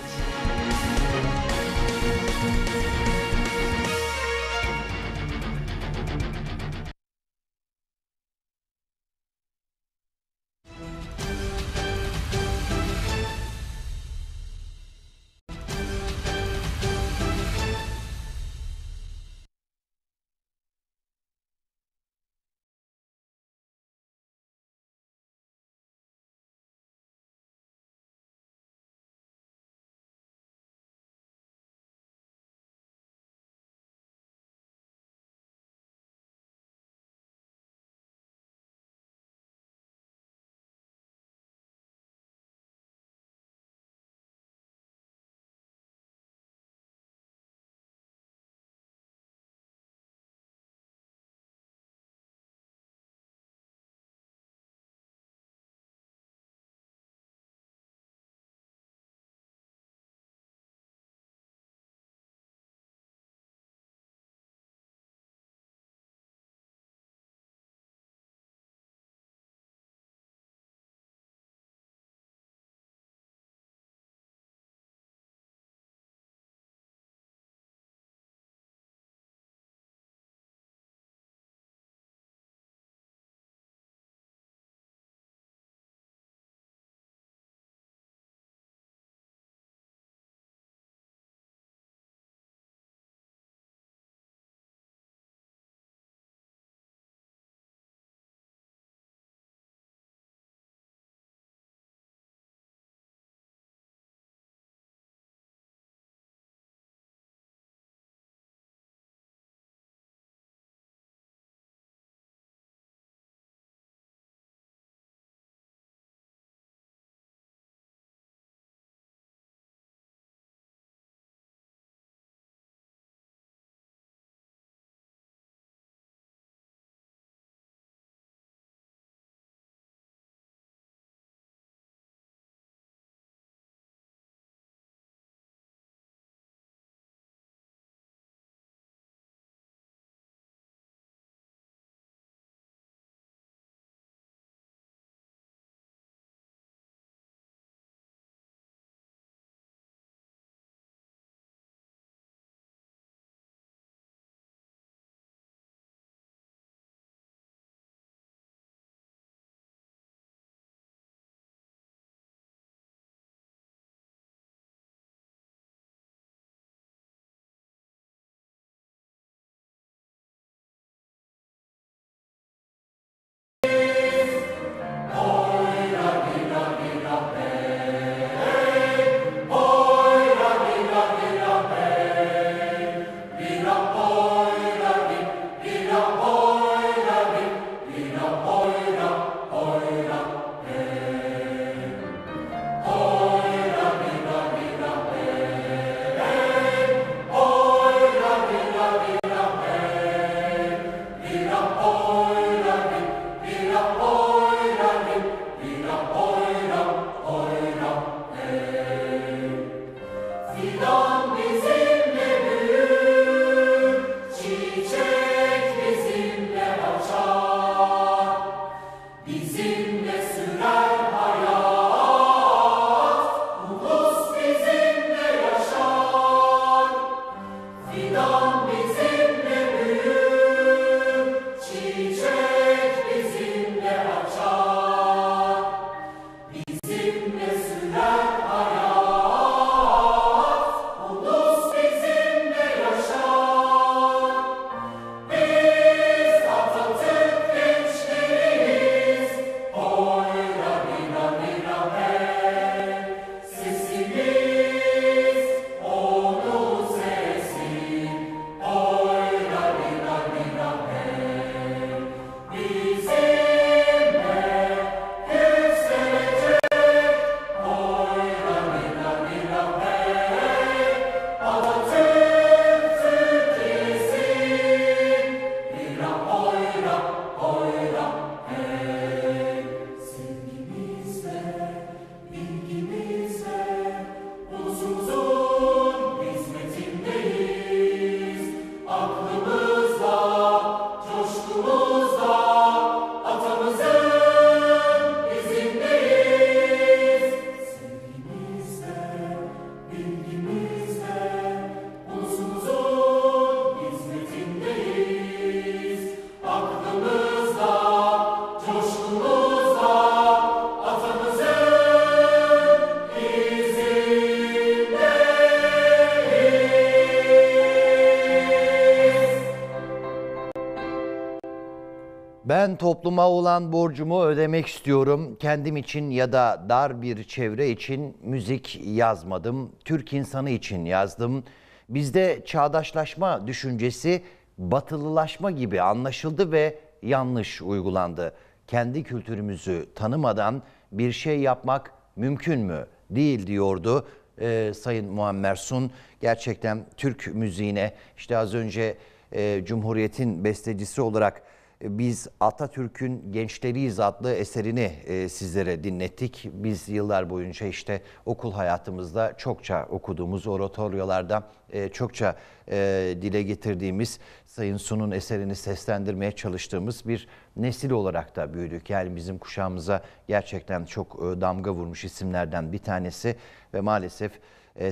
topluma olan borcumu ödemek istiyorum. Kendim için ya da dar bir çevre için müzik yazmadım. Türk insanı için yazdım. Bizde çağdaşlaşma düşüncesi batılılaşma gibi anlaşıldı ve yanlış uygulandı. Kendi kültürümüzü tanımadan bir şey yapmak mümkün mü? Değil diyordu e, Sayın Muammer Sun. Gerçekten Türk müziğine işte az önce e, Cumhuriyet'in bestecisi olarak biz Atatürk'ün Gençleriyiz adlı eserini e, sizlere dinlettik. Biz yıllar boyunca işte okul hayatımızda çokça okuduğumuz oratoryolarda e, çokça e, dile getirdiğimiz Sayın Sun'un eserini seslendirmeye çalıştığımız bir nesil olarak da büyüdük. Yani bizim kuşağımıza gerçekten çok damga vurmuş isimlerden bir tanesi ve maalesef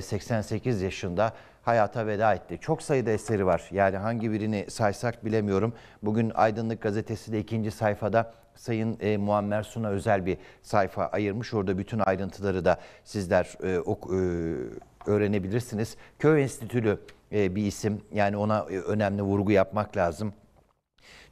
88 ee, yaşında hayata veda etti. Çok sayıda eseri var. Yani hangi birini saysak bilemiyorum. Bugün Aydınlık Gazetesi de ikinci sayfada Sayın e, Muammer Sun'a özel bir sayfa ayırmış. Orada bütün ayrıntıları da sizler e, ok, e, öğrenebilirsiniz. Köy Enstitülü e, bir isim. Yani ona e, önemli vurgu yapmak lazım.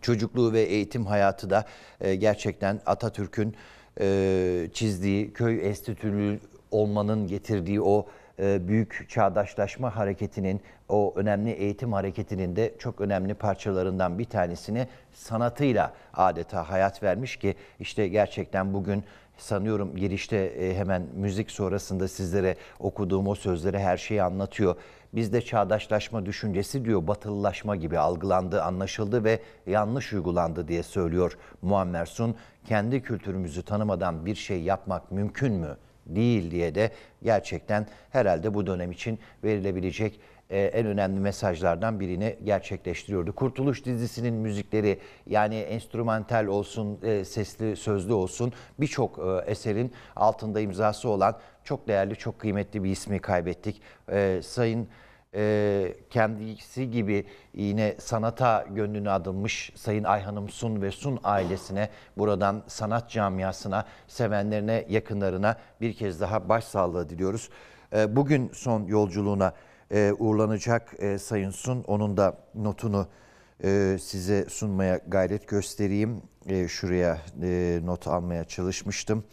Çocukluğu ve eğitim hayatı da e, gerçekten Atatürk'ün e, çizdiği köy enstitülü olmanın getirdiği o e, büyük çağdaşlaşma hareketinin, o önemli eğitim hareketinin de çok önemli parçalarından bir tanesini sanatıyla adeta hayat vermiş ki işte gerçekten bugün sanıyorum girişte e, hemen müzik sonrasında sizlere okuduğum o sözleri her şeyi anlatıyor. Bizde çağdaşlaşma düşüncesi diyor batılılaşma gibi algılandı, anlaşıldı ve yanlış uygulandı diye söylüyor Muammer Sun. Kendi kültürümüzü tanımadan bir şey yapmak mümkün mü?'' değil diye de gerçekten herhalde bu dönem için verilebilecek e, en önemli mesajlardan birini gerçekleştiriyordu. Kurtuluş dizisinin müzikleri yani enstrümantal olsun, e, sesli, sözlü olsun birçok e, eserin altında imzası olan çok değerli, çok kıymetli bir ismi kaybettik. Sayın e, kendisi gibi yine sanata gönlünü adılmış Sayın Ayhanım Sun ve Sun ailesine buradan sanat camiasına, sevenlerine, yakınlarına bir kez daha başsağlığı diliyoruz. E, bugün son yolculuğuna e, uğurlanacak e, Sayın Sun. Onun da notunu e, size sunmaya gayret göstereyim. E, şuraya e, not almaya çalışmıştım.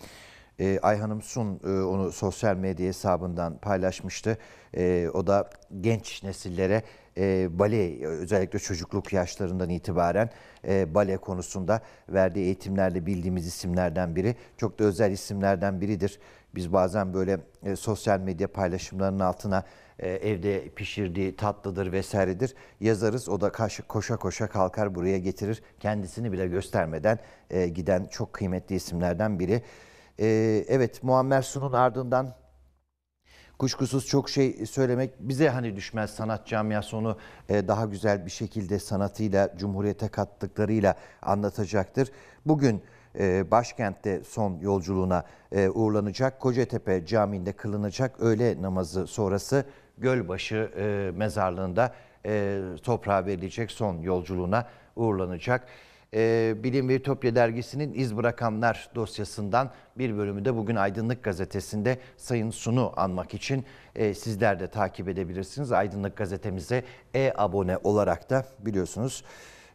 E, ee, Ayhan'ım Sun e, onu sosyal medya hesabından paylaşmıştı. E, o da genç nesillere e, bale özellikle çocukluk yaşlarından itibaren e, bale konusunda verdiği eğitimlerle bildiğimiz isimlerden biri. Çok da özel isimlerden biridir. Biz bazen böyle e, sosyal medya paylaşımlarının altına e, evde pişirdiği tatlıdır vesairedir yazarız. O da kaş, koşa koşa kalkar buraya getirir. Kendisini bile göstermeden e, giden çok kıymetli isimlerden biri. Ee, evet Muammer Sun'un ardından kuşkusuz çok şey söylemek bize hani düşmez sanat camiası onu e, daha güzel bir şekilde sanatıyla, cumhuriyete kattıklarıyla anlatacaktır. Bugün e, başkentte son yolculuğuna e, uğurlanacak. Kocatepe Camii'nde kılınacak öğle namazı sonrası Gölbaşı mezarlığında toprağa verilecek son yolculuğuna uğurlanacak. Ee, Bilim ve Ütopya dergisinin iz bırakanlar dosyasından bir bölümü de bugün Aydınlık Gazetesi'nde Sayın Sun'u anmak için e, sizler de takip edebilirsiniz. Aydınlık Gazetemize e-abone olarak da biliyorsunuz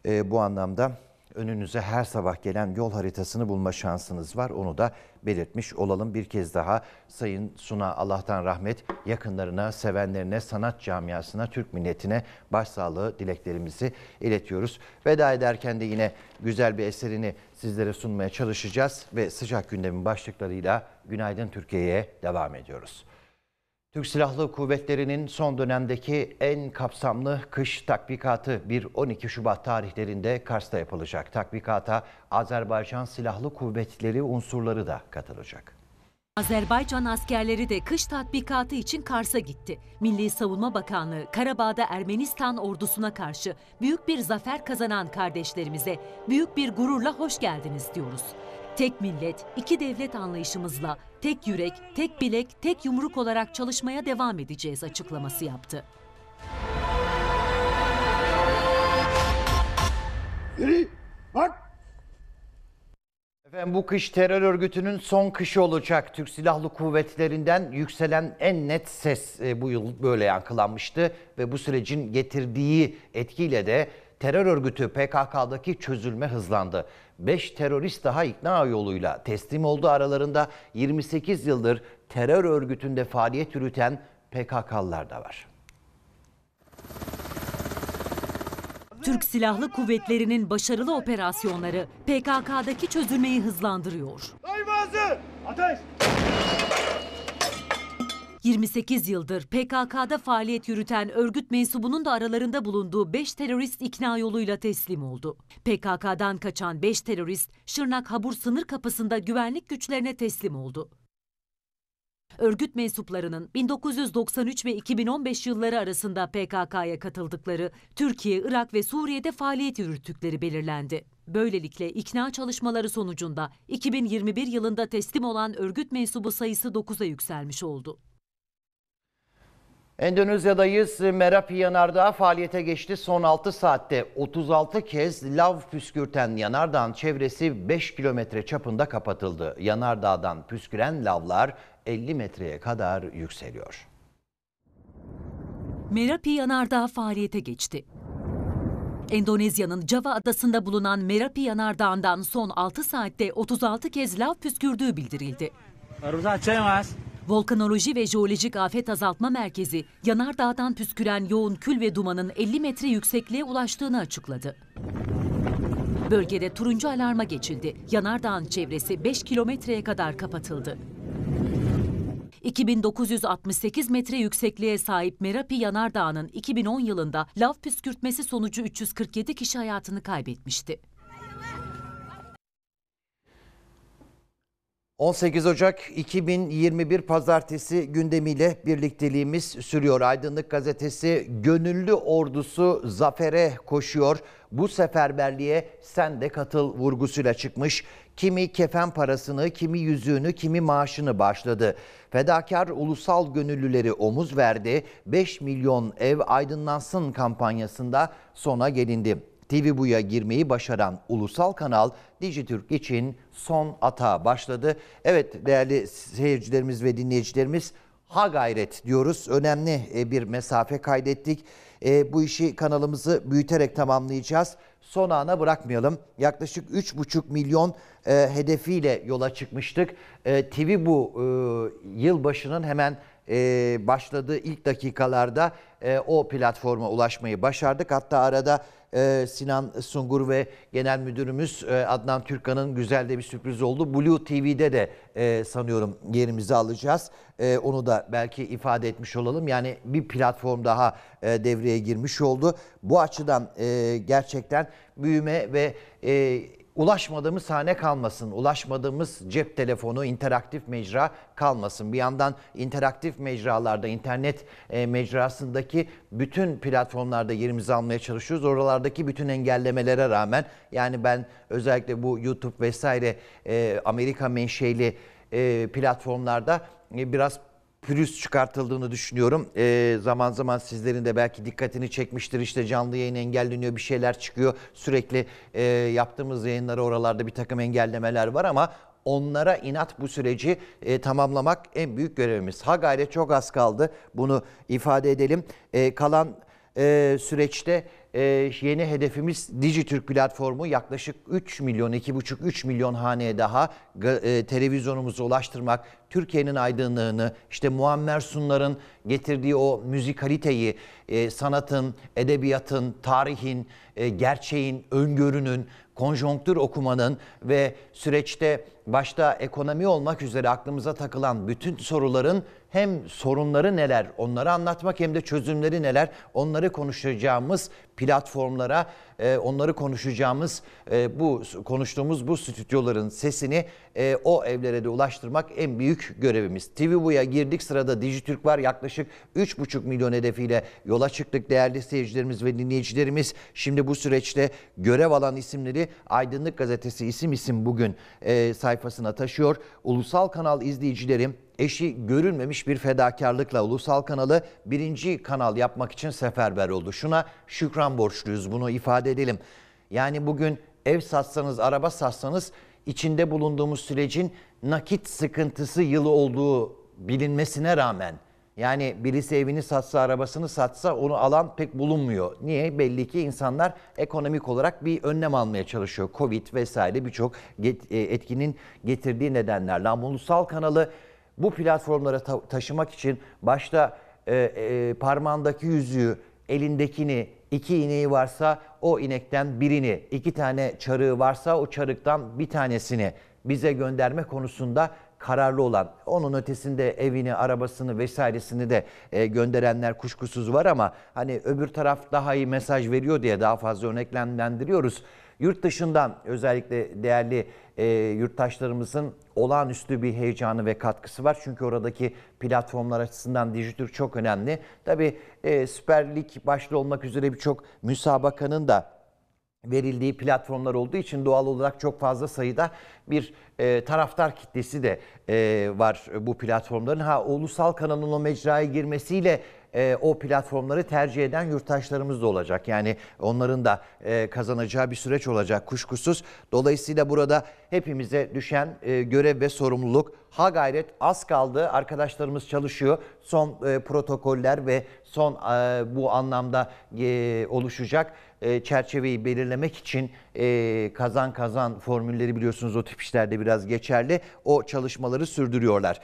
e, bu anlamda önünüze her sabah gelen yol haritasını bulma şansınız var. Onu da belirtmiş olalım. Bir kez daha Sayın Suna Allah'tan rahmet yakınlarına, sevenlerine, sanat camiasına, Türk milletine başsağlığı dileklerimizi iletiyoruz. Veda ederken de yine güzel bir eserini sizlere sunmaya çalışacağız ve sıcak gündemin başlıklarıyla Günaydın Türkiye'ye devam ediyoruz. Türk Silahlı Kuvvetleri'nin son dönemdeki en kapsamlı kış tatbikatı 1-12 Şubat tarihlerinde Kars'ta yapılacak. Tatbikata Azerbaycan Silahlı Kuvvetleri unsurları da katılacak. Azerbaycan askerleri de kış tatbikatı için Kars'a gitti. Milli Savunma Bakanlığı Karabağ'da Ermenistan ordusuna karşı büyük bir zafer kazanan kardeşlerimize büyük bir gururla hoş geldiniz diyoruz. Tek millet, iki devlet anlayışımızla tek yürek, tek bilek, tek yumruk olarak çalışmaya devam edeceğiz açıklaması yaptı. Yürü, bak Efendim bu kış terör örgütünün son kışı olacak. Türk Silahlı Kuvvetleri'nden yükselen en net ses e, bu yıl böyle yankılanmıştı. Ve bu sürecin getirdiği etkiyle de terör örgütü PKK'daki çözülme hızlandı. 5 terörist daha ikna yoluyla teslim oldu aralarında 28 yıldır terör örgütünde faaliyet yürüten PKK'lılar da var. Türk Silahlı Kuvvetleri'nin başarılı operasyonları PKK'daki çözülmeyi hızlandırıyor. Dayı Ateş! 28 yıldır PKK'da faaliyet yürüten örgüt mensubunun da aralarında bulunduğu 5 terörist ikna yoluyla teslim oldu. PKK'dan kaçan 5 terörist Şırnak-Habur sınır kapısında güvenlik güçlerine teslim oldu. Örgüt mensuplarının 1993 ve 2015 yılları arasında PKK'ya katıldıkları, Türkiye, Irak ve Suriye'de faaliyet yürüttükleri belirlendi. Böylelikle ikna çalışmaları sonucunda 2021 yılında teslim olan örgüt mensubu sayısı 9'a yükselmiş oldu. Endonezya'dayız. Merapi Yanardağ faaliyete geçti. Son 6 saatte 36 kez lav püskürten yanardağın çevresi 5 kilometre çapında kapatıldı. Yanardağdan püsküren lavlar 50 metreye kadar yükseliyor. Merapi Yanardağ faaliyete geçti. Endonezya'nın Java adasında bulunan Merapi Yanardağ'ından son 6 saatte 36 kez lav püskürdüğü bildirildi. Baru saja Volkanoloji ve Jeolojik Afet Azaltma Merkezi, yanardağdan püsküren yoğun kül ve dumanın 50 metre yüksekliğe ulaştığını açıkladı. Bölgede turuncu alarma geçildi. Yanardağ'ın çevresi 5 kilometreye kadar kapatıldı. 2968 metre yüksekliğe sahip Merapi Yanardağı'nın 2010 yılında lav püskürtmesi sonucu 347 kişi hayatını kaybetmişti. 18 Ocak 2021 Pazartesi gündemiyle birlikteliğimiz sürüyor. Aydınlık Gazetesi gönüllü ordusu zafere koşuyor. Bu seferberliğe sen de katıl vurgusuyla çıkmış. Kimi kefen parasını, kimi yüzüğünü, kimi maaşını başladı Fedakar ulusal gönüllüleri omuz verdi. 5 milyon ev aydınlansın kampanyasında sona gelindi. TV Bu'ya girmeyi başaran ulusal kanal Dijitürk için son ata başladı. Evet değerli seyircilerimiz ve dinleyicilerimiz ha gayret diyoruz. Önemli e, bir mesafe kaydettik. E, bu işi kanalımızı büyüterek tamamlayacağız. Son ana bırakmayalım. Yaklaşık 3,5 milyon e, hedefiyle yola çıkmıştık. TV bu yılbaşının hemen başladığı ilk dakikalarda o platforma ulaşmayı başardık. Hatta arada ee, Sinan Sungur ve Genel Müdürümüz e, Adnan Türkan'ın güzel de bir sürpriz oldu. Blue TV'de de e, sanıyorum yerimizi alacağız. E, onu da belki ifade etmiş olalım. Yani bir platform daha devreye girmiş oldu. Bu açıdan gerçekten büyüme ve ulaşmadığımız sahne kalmasın, ulaşmadığımız cep telefonu, interaktif mecra kalmasın. Bir yandan interaktif mecralarda, internet e, mecrasındaki bütün platformlarda yerimizi almaya çalışıyoruz. Oralardaki bütün engellemelere rağmen yani ben özellikle bu YouTube vesaire e, Amerika menşeli e, platformlarda e, biraz pürüz çıkartıldığını düşünüyorum. E, zaman zaman sizlerin de belki dikkatini çekmiştir. İşte canlı yayın engelleniyor, bir şeyler çıkıyor. Sürekli e, yaptığımız yayınlara oralarda bir takım engellemeler var ama onlara inat bu süreci e, tamamlamak en büyük görevimiz. Ha gayret çok az kaldı. Bunu ifade edelim. E, kalan e, süreçte e, yeni hedefimiz Dijitürk platformu yaklaşık 3 milyon, 2,5-3 milyon haneye daha e, televizyonumuzu ulaştırmak, Türkiye'nin aydınlığını, işte Muammer Sunlar'ın getirdiği o müzikaliteyi, e, sanatın, edebiyatın, tarihin, gerçeğin, öngörünün, konjonktür okumanın ve süreçte başta ekonomi olmak üzere aklımıza takılan bütün soruların hem sorunları neler onları anlatmak hem de çözümleri neler onları konuşacağımız platformlara e, onları konuşacağımız e, bu konuştuğumuz bu stüdyoların sesini e, o evlere de ulaştırmak en büyük görevimiz. TV Bu'ya girdik sırada Dijitürk var yaklaşık 3,5 milyon hedefiyle yola çıktık değerli seyircilerimiz ve dinleyicilerimiz. Şimdi bu süreçte görev alan isimleri Aydınlık Gazetesi isim isim bugün sayfasına taşıyor. Ulusal kanal izleyicilerim Eşi görülmemiş bir fedakarlıkla ulusal kanalı birinci kanal yapmak için seferber oldu. Şuna şükran borçluyuz bunu ifade edelim. Yani bugün ev satsanız, araba satsanız içinde bulunduğumuz sürecin nakit sıkıntısı yılı olduğu bilinmesine rağmen yani birisi evini satsa, arabasını satsa onu alan pek bulunmuyor. Niye? Belli ki insanlar ekonomik olarak bir önlem almaya çalışıyor. Covid vesaire birçok e, etkinin getirdiği nedenlerle. Ama ulusal kanalı bu platformlara ta taşımak için başta e, e, parmağındaki yüzüğü, elindekini, iki ineği varsa o inekten birini, iki tane çarığı varsa o çarıktan bir tanesini bize gönderme konusunda kararlı olan, onun ötesinde evini, arabasını vesairesini de e, gönderenler kuşkusuz var ama hani öbür taraf daha iyi mesaj veriyor diye daha fazla örneklenlendiriyoruz. Yurt dışından özellikle değerli e, yurttaşlarımızın olağanüstü bir heyecanı ve katkısı var. Çünkü oradaki platformlar açısından Dijitürk çok önemli. Tabii e, Süper Lig başta olmak üzere birçok müsabakanın da verildiği platformlar olduğu için doğal olarak çok fazla sayıda bir e, taraftar kitlesi de e, var bu platformların. Ha ulusal kanalın o mecraya girmesiyle e, o platformları tercih eden yurttaşlarımız da olacak. Yani onların da e, kazanacağı bir süreç olacak kuşkusuz. Dolayısıyla burada hepimize düşen e, görev ve sorumluluk ha gayret az kaldı. Arkadaşlarımız çalışıyor. Son e, protokoller ve son e, bu anlamda e, oluşacak e, çerçeveyi belirlemek için e, kazan kazan formülleri biliyorsunuz o tip işlerde biraz geçerli. O çalışmaları sürdürüyorlar.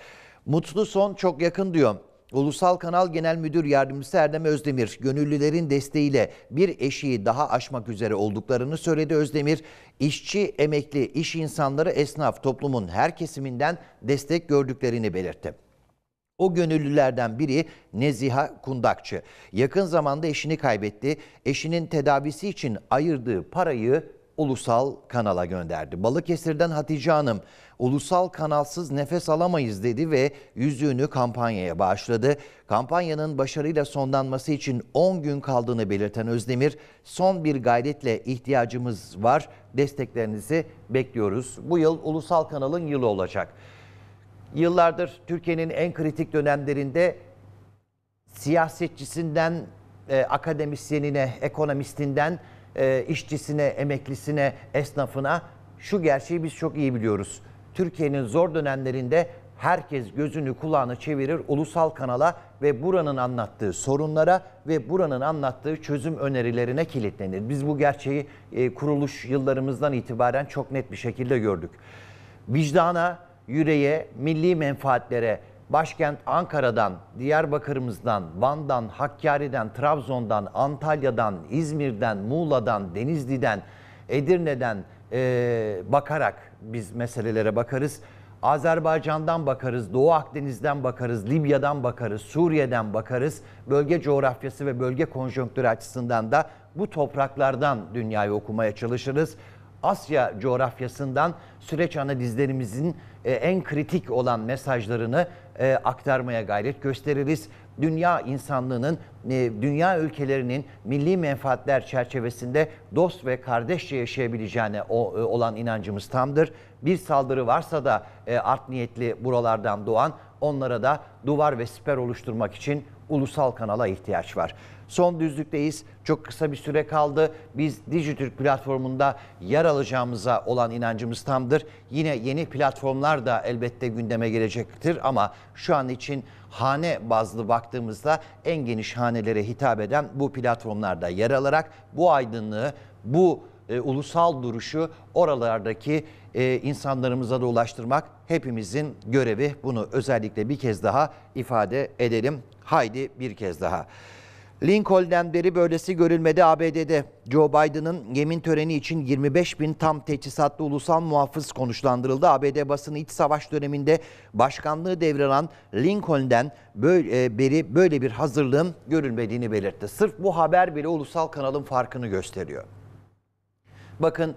Mutlu son çok yakın diyor. Ulusal Kanal Genel Müdür Yardımcısı Erdem Özdemir, gönüllülerin desteğiyle bir eşiği daha aşmak üzere olduklarını söyledi Özdemir. İşçi, emekli, iş insanları, esnaf, toplumun her kesiminden destek gördüklerini belirtti. O gönüllülerden biri Neziha Kundakçı. Yakın zamanda eşini kaybetti. Eşinin tedavisi için ayırdığı parayı ulusal kanala gönderdi. Balıkesir'den Hatice Hanım ulusal kanalsız nefes alamayız dedi ve yüzüğünü kampanyaya bağışladı. Kampanyanın başarıyla sonlanması için 10 gün kaldığını belirten Özdemir son bir gayretle ihtiyacımız var desteklerinizi bekliyoruz. Bu yıl ulusal kanalın yılı olacak. Yıllardır Türkiye'nin en kritik dönemlerinde siyasetçisinden, e, akademisyenine, ekonomistinden e, işçisine, emeklisine, esnafına şu gerçeği biz çok iyi biliyoruz. Türkiye'nin zor dönemlerinde herkes gözünü kulağını çevirir ulusal kanala ve buranın anlattığı sorunlara ve buranın anlattığı çözüm önerilerine kilitlenir. Biz bu gerçeği e, kuruluş yıllarımızdan itibaren çok net bir şekilde gördük. Vicdana, yüreğe, milli menfaatlere Başkent Ankara'dan, Diyarbakır'ımızdan, Van'dan, Hakkari'den, Trabzon'dan, Antalya'dan, İzmir'den, Muğla'dan, Denizli'den, Edirne'den e, bakarak biz meselelere bakarız. Azerbaycan'dan bakarız, Doğu Akdeniz'den bakarız, Libya'dan bakarız, Suriye'den bakarız. Bölge coğrafyası ve bölge konjonktürü açısından da bu topraklardan dünyayı okumaya çalışırız. Asya coğrafyasından süreç analizlerimizin en kritik olan mesajlarını e, aktarmaya gayret gösteririz. Dünya insanlığının, e, dünya ülkelerinin milli menfaatler çerçevesinde dost ve kardeşçe yaşayabileceğine o, e, olan inancımız tamdır. Bir saldırı varsa da e, art niyetli buralardan doğan onlara da duvar ve siper oluşturmak için ulusal kanala ihtiyaç var. Son düzlükteyiz. Çok kısa bir süre kaldı. Biz Dijitürk platformunda yer alacağımıza olan inancımız tamdır. Yine yeni platformlar da elbette gündeme gelecektir ama şu an için hane bazlı baktığımızda en geniş hanelere hitap eden bu platformlarda yer alarak bu aydınlığı, bu e, ulusal duruşu oralardaki e, insanlarımıza da ulaştırmak hepimizin görevi. Bunu özellikle bir kez daha ifade edelim. Haydi bir kez daha. Lincoln'den beri böylesi görülmedi ABD'de. Joe Biden'ın yemin töreni için 25 bin tam teçhizatlı ulusal muhafız konuşlandırıldı. ABD basını iç savaş döneminde başkanlığı devralan Lincoln'den böyle, e, beri böyle bir hazırlığın görülmediğini belirtti. Sırf bu haber bile ulusal kanalın farkını gösteriyor. Bakın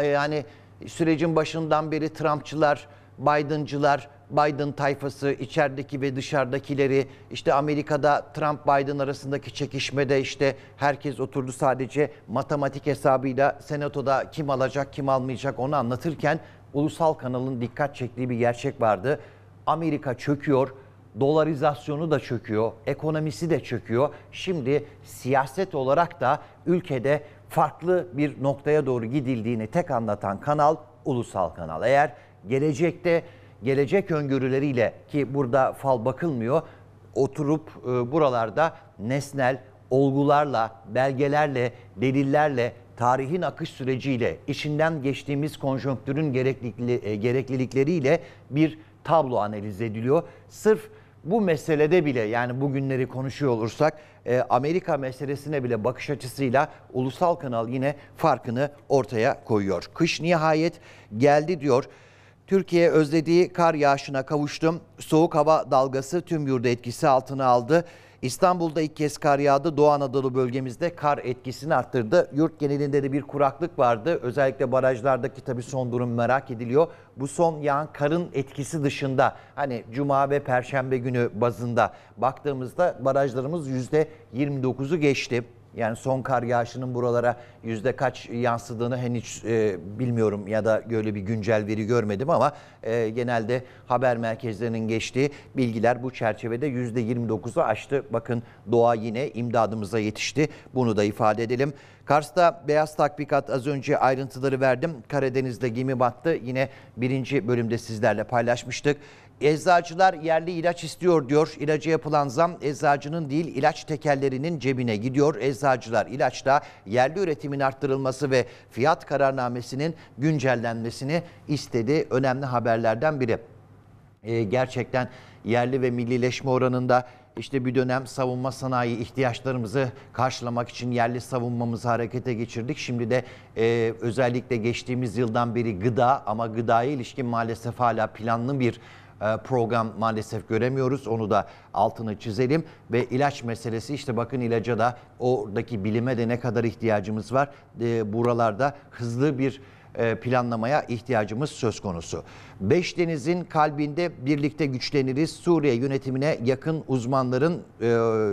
e, yani sürecin başından beri Trumpçılar Biden'cılar, Biden tayfası içerideki ve dışarıdakileri işte Amerika'da Trump Biden arasındaki çekişmede işte herkes oturdu sadece matematik hesabıyla senatoda kim alacak kim almayacak onu anlatırken ulusal kanalın dikkat çektiği bir gerçek vardı. Amerika çöküyor, dolarizasyonu da çöküyor, ekonomisi de çöküyor. Şimdi siyaset olarak da ülkede farklı bir noktaya doğru gidildiğini tek anlatan kanal ulusal kanal. Eğer Gelecekte gelecek öngörüleriyle ki burada fal bakılmıyor oturup e, buralarda nesnel olgularla, belgelerle, delillerle, tarihin akış süreciyle, içinden geçtiğimiz konjonktürün gerekli, e, gereklilikleriyle bir tablo analiz ediliyor. Sırf bu meselede bile yani bugünleri konuşuyor olursak e, Amerika meselesine bile bakış açısıyla ulusal kanal yine farkını ortaya koyuyor. Kış nihayet geldi diyor. Türkiye özlediği kar yağışına kavuştum. Soğuk hava dalgası tüm yurdu etkisi altına aldı. İstanbul'da ilk kez kar yağdı. Doğu Anadolu bölgemizde kar etkisini arttırdı. Yurt genelinde de bir kuraklık vardı. Özellikle barajlardaki tabii son durum merak ediliyor. Bu son yağan karın etkisi dışında hani cuma ve perşembe günü bazında baktığımızda barajlarımız %29'u geçti. Yani son kar yağışının buralara yüzde kaç yansıdığını henüz e, bilmiyorum ya da böyle bir güncel veri görmedim ama e, genelde haber merkezlerinin geçtiği bilgiler bu çerçevede yüzde 29'u aştı. Bakın doğa yine imdadımıza yetişti. Bunu da ifade edelim. Kars'ta beyaz tatbikat az önce ayrıntıları verdim. Karadeniz'de gemi battı. Yine birinci bölümde sizlerle paylaşmıştık. Eczacılar yerli ilaç istiyor diyor. İlaca yapılan zam eczacının değil ilaç tekerlerinin cebine gidiyor. Eczacılar ilaçta yerli üretimin arttırılması ve fiyat kararnamesinin güncellenmesini istedi. Önemli haberlerden biri. Ee, gerçekten yerli ve millileşme oranında işte bir dönem savunma sanayi ihtiyaçlarımızı karşılamak için yerli savunmamızı harekete geçirdik. Şimdi de e, özellikle geçtiğimiz yıldan beri gıda ama gıdaya ilişkin maalesef hala planlı bir ee, program maalesef göremiyoruz. Onu da altını çizelim ve ilaç meselesi işte bakın ilaca da oradaki bilime de ne kadar ihtiyacımız var. Ee, buralarda hızlı bir e, planlamaya ihtiyacımız söz konusu. Beş denizin kalbinde birlikte güçleniriz. Suriye yönetimine yakın uzmanların e,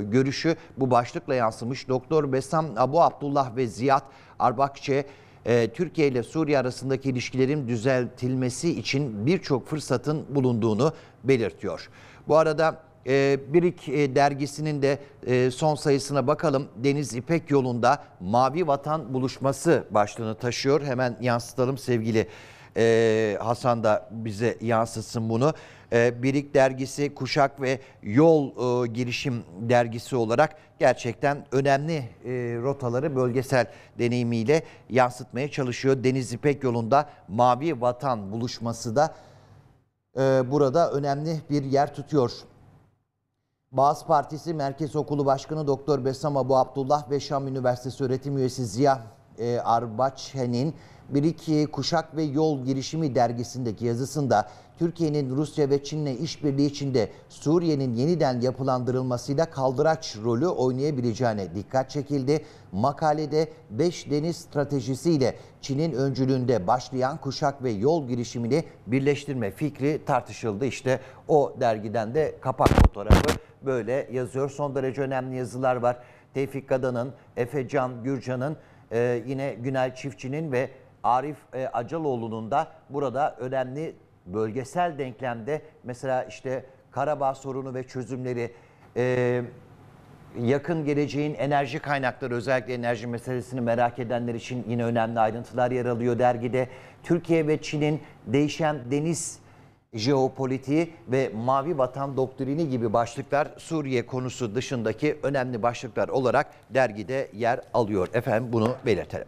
görüşü bu başlıkla yansımış. Doktor Besam Abu Abdullah ve Ziyad Arbakçe ee, Türkiye ile Suriye arasındaki ilişkilerin düzeltilmesi için birçok fırsatın bulunduğunu belirtiyor. Bu arada e, Birik e, dergisinin de e, son sayısına bakalım. Deniz İpek yolunda Mavi Vatan Buluşması başlığını taşıyor. Hemen yansıtalım sevgili e, Hasan da bize yansıtsın bunu. E, Birik dergisi Kuşak ve Yol e, Girişim dergisi olarak gerçekten önemli e, rotaları bölgesel deneyimiyle yansıtmaya çalışıyor. Deniz İpek yolunda Mavi Vatan buluşması da e, burada önemli bir yer tutuyor. Bağız Partisi Merkez Okulu Başkanı Doktor Besama Abu Abdullah ve Şam Üniversitesi öğretim üyesi Ziya e, Arbaçhen'in bir iki kuşak ve yol girişimi dergisindeki yazısında Türkiye'nin Rusya ve Çin'le işbirliği içinde Suriye'nin yeniden yapılandırılmasıyla kaldıraç rolü oynayabileceğine dikkat çekildi. Makalede 5 deniz stratejisiyle Çin'in öncülüğünde başlayan kuşak ve yol girişimini birleştirme fikri tartışıldı. İşte o dergiden de kapak fotoğrafı böyle yazıyor. Son derece önemli yazılar var. Tevfik Kadan'ın, Efe Can Gürcan'ın e, yine Günel Çiftçi'nin ve Arif e, Acaloğlu'nun da burada önemli bölgesel denklemde mesela işte Karabağ sorunu ve çözümleri, e, yakın geleceğin enerji kaynakları özellikle enerji meselesini merak edenler için yine önemli ayrıntılar yer alıyor dergide. Türkiye ve Çin'in değişen deniz jeopolitiği ve mavi vatan doktrini gibi başlıklar Suriye konusu dışındaki önemli başlıklar olarak dergide yer alıyor. Efendim bunu belirtelim.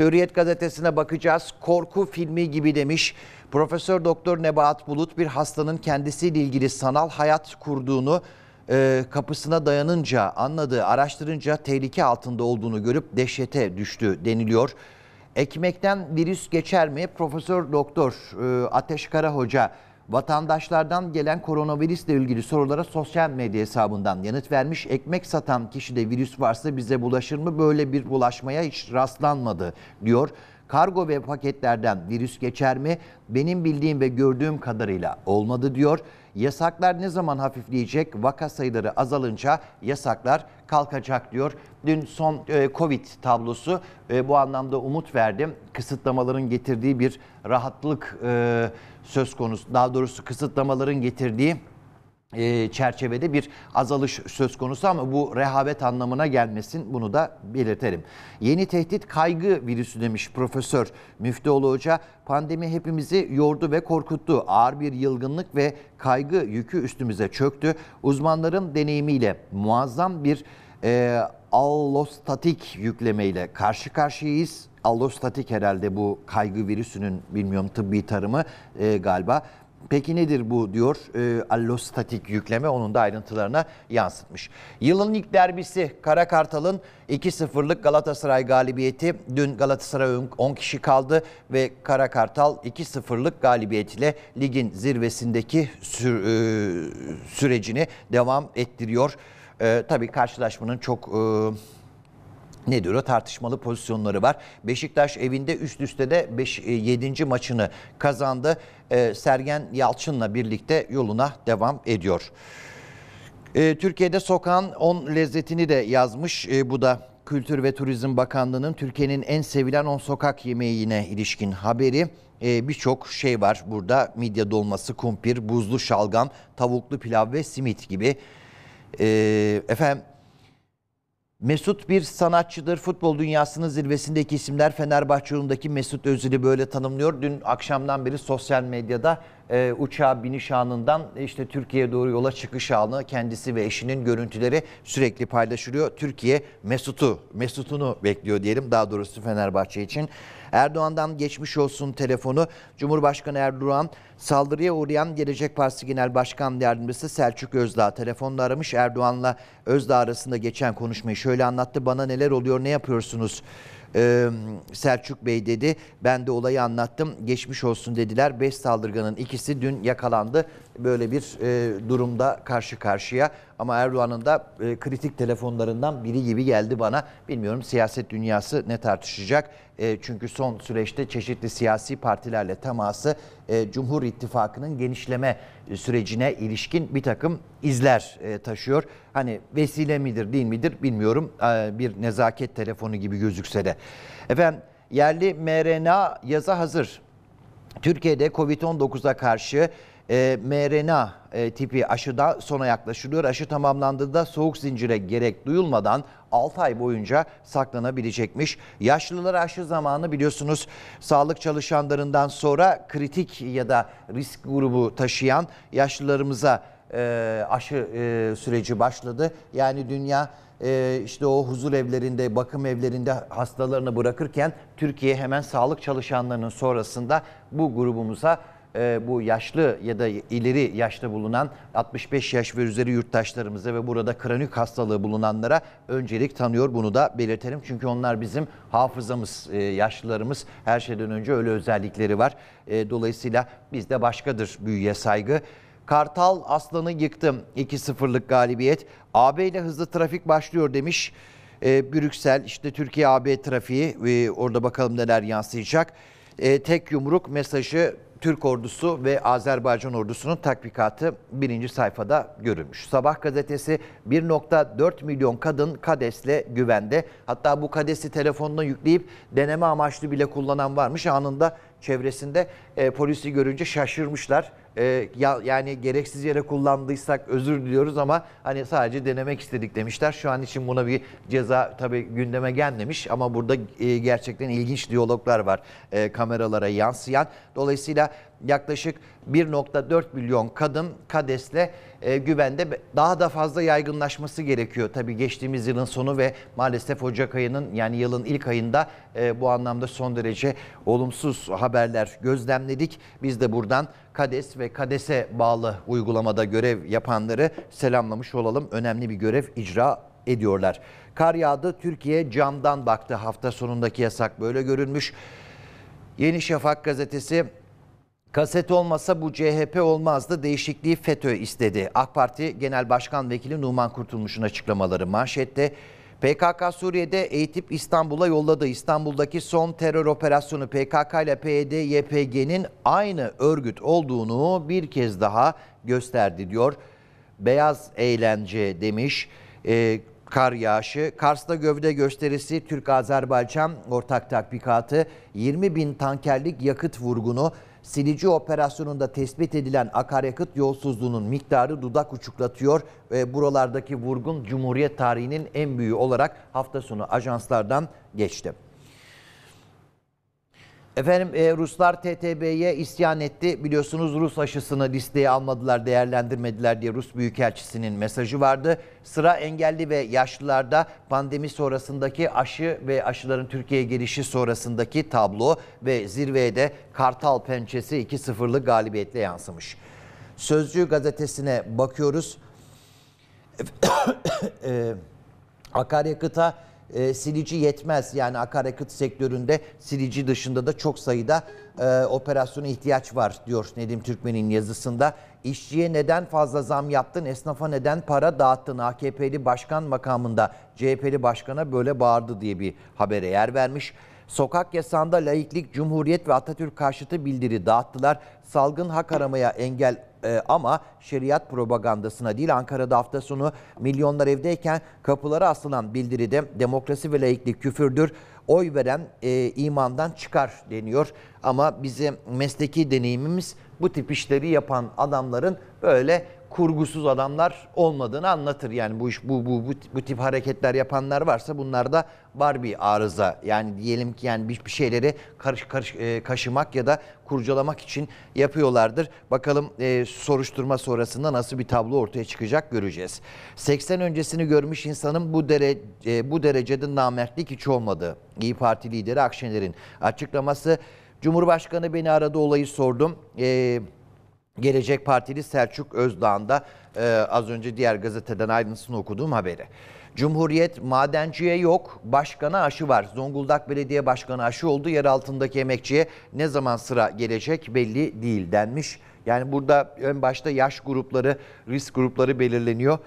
Hürriyet gazetesine bakacağız. Korku filmi gibi demiş. Profesör Doktor Nebahat Bulut bir hastanın kendisiyle ilgili sanal hayat kurduğunu e, kapısına dayanınca anladığı, araştırınca tehlike altında olduğunu görüp dehşete düştü deniliyor. Ekmekten virüs geçer mi? Profesör Doktor e, Ateş Kara Hoca vatandaşlardan gelen koronavirüsle ilgili sorulara sosyal medya hesabından yanıt vermiş. Ekmek satan kişide virüs varsa bize bulaşır mı? Böyle bir bulaşmaya hiç rastlanmadı diyor. Kargo ve paketlerden virüs geçer mi? Benim bildiğim ve gördüğüm kadarıyla olmadı diyor. Yasaklar ne zaman hafifleyecek? Vaka sayıları azalınca yasaklar kalkacak diyor. Dün son e, Covid tablosu e, bu anlamda umut verdi. Kısıtlamaların getirdiği bir rahatlık e, söz konusu. Daha doğrusu kısıtlamaların getirdiği e, çerçevede bir azalış söz konusu ama bu rehavet anlamına gelmesin bunu da belirtelim. Yeni tehdit kaygı virüsü demiş Profesör Müftüoğlu Hoca. Pandemi hepimizi yordu ve korkuttu. Ağır bir yılgınlık ve kaygı yükü üstümüze çöktü. Uzmanların deneyimiyle muazzam bir e, allostatik yüklemeyle karşı karşıyayız allostatik herhalde bu kaygı virüsünün bilmiyorum tıbbi tarımı e, galiba. Peki nedir bu diyor e, allostatik yükleme onun da ayrıntılarına yansıtmış. Yılın ilk derbisi Kara Kartal'ın 2-0'lık Galatasaray galibiyeti. Dün Galatasaray 10 kişi kaldı ve Kara Kartal 2-0'lık galibiyetiyle ligin zirvesindeki sür, e, sürecini devam ettiriyor. E, tabii karşılaşmanın çok... E, ne diyor? Tartışmalı pozisyonları var. Beşiktaş evinde üst üste de 7. E, maçını kazandı. E, Sergen Yalçın'la birlikte yoluna devam ediyor. E, Türkiye'de sokan 10 lezzetini de yazmış. bu da Kültür ve Turizm Bakanlığı'nın Türkiye'nin en sevilen 10 sokak yemeğine ilişkin haberi. Ee, Birçok şey var burada midye dolması, kumpir, buzlu şalgam, tavuklu pilav ve simit gibi. efendim Mesut bir sanatçıdır. Futbol dünyasının zirvesindeki isimler Fenerbahçe yolundaki Mesut Özil'i böyle tanımlıyor. Dün akşamdan beri sosyal medyada e, uçağa biniş anından e, işte Türkiye'ye doğru yola çıkış anı kendisi ve eşinin görüntüleri sürekli paylaşılıyor. Türkiye Mesut'u, Mesut'unu bekliyor diyelim daha doğrusu Fenerbahçe için. Erdoğan'dan geçmiş olsun telefonu. Cumhurbaşkanı Erdoğan saldırıya uğrayan Gelecek Partisi Genel Başkan Yardımcısı Selçuk Özdağ telefonla aramış. Erdoğan'la Özdağ arasında geçen konuşmayı şöyle anlattı. Bana neler oluyor ne yapıyorsunuz? Ee, Selçuk Bey dedi. Ben de olayı anlattım. Geçmiş olsun dediler. 5 saldırganın ikisi dün yakalandı. Böyle bir e, durumda karşı karşıya. Ama Erdoğan'ın da e, kritik telefonlarından biri gibi geldi bana. Bilmiyorum siyaset dünyası ne tartışacak. E, çünkü son süreçte çeşitli siyasi partilerle teması e, Cumhur İttifakı'nın genişleme e, sürecine ilişkin bir takım izler taşıyor. Hani vesile midir değil midir bilmiyorum bir nezaket telefonu gibi gözükse de. Efendim yerli mRNA yaza hazır. Türkiye'de Covid-19'a karşı e, mRNA tipi aşıda sona yaklaşılıyor. Aşı tamamlandığında soğuk zincire gerek duyulmadan 6 ay boyunca saklanabilecekmiş. Yaşlılar aşı zamanı biliyorsunuz sağlık çalışanlarından sonra kritik ya da risk grubu taşıyan yaşlılarımıza e, aşı e, süreci başladı. Yani dünya e, işte o huzur evlerinde, bakım evlerinde hastalarını bırakırken Türkiye hemen sağlık çalışanlarının sonrasında bu grubumuza e, bu yaşlı ya da ileri yaşta bulunan 65 yaş ve üzeri yurttaşlarımıza ve burada kronik hastalığı bulunanlara öncelik tanıyor. Bunu da belirtelim. Çünkü onlar bizim hafızamız, e, yaşlılarımız her şeyden önce öyle özellikleri var. E, dolayısıyla bizde başkadır büyüye saygı. Kartal Aslan'ı yıktım. 2-0'lık galibiyet. AB ile hızlı trafik başlıyor demiş. E, Brüksel işte Türkiye AB trafiği e, orada bakalım neler yansıyacak. E, tek yumruk mesajı Türk ordusu ve Azerbaycan ordusunun takvikatı birinci sayfada görülmüş. Sabah gazetesi 1.4 milyon kadın KADES'le güvende. Hatta bu KADES'i telefonuna yükleyip deneme amaçlı bile kullanan varmış. Anında çevresinde e, polisi görünce şaşırmışlar e, ya, yani gereksiz yere kullandıysak özür diliyoruz ama hani sadece denemek istedik demişler. Şu an için buna bir ceza tabii gündeme gelmemiş ama burada e, gerçekten ilginç diyaloglar var e, kameralara yansıyan. Dolayısıyla yaklaşık 1.4 milyon kadın KADES'le e, güvende daha da fazla yaygınlaşması gerekiyor. Tabii geçtiğimiz yılın sonu ve maalesef Ocak ayının yani yılın ilk ayında e, bu anlamda son derece olumsuz haberler gözlemledik. Biz de buradan KADES ve KADES'e bağlı uygulamada görev yapanları selamlamış olalım. Önemli bir görev icra ediyorlar. Kar yağdı, Türkiye camdan baktı. Hafta sonundaki yasak böyle görünmüş. Yeni Şafak gazetesi Kaset olmasa bu CHP olmazdı. Değişikliği FETÖ istedi. AK Parti Genel Başkan Vekili Numan Kurtulmuş'un açıklamaları manşette. PKK Suriye'de eğitip İstanbul'a yolladı. İstanbul'daki son terör operasyonu PKK ile PYD e YPG'nin aynı örgüt olduğunu bir kez daha gösterdi diyor. Beyaz eğlence demiş. Ee, kar yağışı, Kars'ta gövde gösterisi, Türk-Azerbaycan ortak tatbikatı, 20 bin tankerlik yakıt vurgunu, Silici operasyonunda tespit edilen akaryakıt yolsuzluğunun miktarı dudak uçuklatıyor. E, buralardaki vurgun Cumhuriyet tarihinin en büyüğü olarak hafta sonu ajanslardan geçti. Efendim e, Ruslar TTB'ye isyan etti. Biliyorsunuz Rus aşısını listeye almadılar, değerlendirmediler diye Rus Büyükelçisi'nin mesajı vardı. Sıra engelli ve yaşlılarda pandemi sonrasındaki aşı ve aşıların Türkiye'ye gelişi sonrasındaki tablo ve zirveye de Kartal pençesi 2-0'lık galibiyetle yansımış. Sözcü gazetesine bakıyoruz. E, e, akaryakıta e, silici yetmez. Yani akaryakıt sektöründe silici dışında da çok sayıda e, operasyona ihtiyaç var diyor Nedim Türkmen'in yazısında. İşçiye neden fazla zam yaptın, esnafa neden para dağıttın, AKP'li başkan makamında CHP'li başkana böyle bağırdı diye bir habere yer vermiş. Sokak yasağında laiklik, cumhuriyet ve Atatürk karşıtı bildiri dağıttılar. Salgın hak aramaya engel e, ama şeriat propagandasına değil Ankara'da hafta sonu milyonlar evdeyken kapılara asılan bildiride demokrasi ve laiklik küfürdür. Oy veren e, imandan çıkar deniyor. Ama bizim mesleki deneyimimiz bu tip işleri yapan adamların böyle kurgusuz adamlar olmadığını anlatır. Yani bu iş bu bu bu, bu tip hareketler yapanlar varsa bunlar da var bir arıza. Yani diyelim ki yani bir, bir şeyleri karış karış e, kaşımak ya da kurcalamak için yapıyorlardır. Bakalım e, soruşturma sonrasında nasıl bir tablo ortaya çıkacak göreceğiz. 80 öncesini görmüş insanın bu derece e, bu derecede namertlik hiç olmadı. İyi Parti lideri Akşener'in açıklaması Cumhurbaşkanı beni aradı olayı sordum. Eee Gelecek Partili Selçuk Özdağ'ın da e, az önce diğer gazeteden ayrıntısını okuduğum haberi. Cumhuriyet madenciye yok, başkana aşı var. Zonguldak Belediye Başkanı aşı oldu. Yer altındaki emekçiye ne zaman sıra gelecek belli değil denmiş. Yani burada en başta yaş grupları, risk grupları belirleniyor.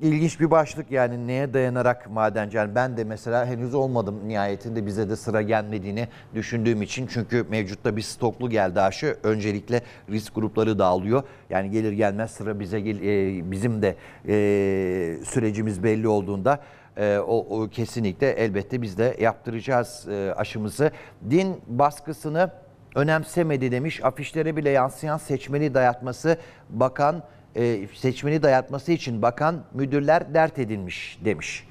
İlginç bir başlık yani neye dayanarak madenci. Yani ben de mesela henüz olmadım nihayetinde bize de sıra gelmediğini düşündüğüm için. Çünkü mevcutta bir stoklu geldi aşı. Öncelikle risk grupları dağılıyor. Yani gelir gelmez sıra bize gel e, bizim de e, sürecimiz belli olduğunda e, o, o kesinlikle elbette biz de yaptıracağız e, aşımızı. Din baskısını önemsemedi demiş. Afişlere bile yansıyan seçmeni dayatması bakan e, seçmeni dayatması için bakan müdürler dert edilmiş demiş.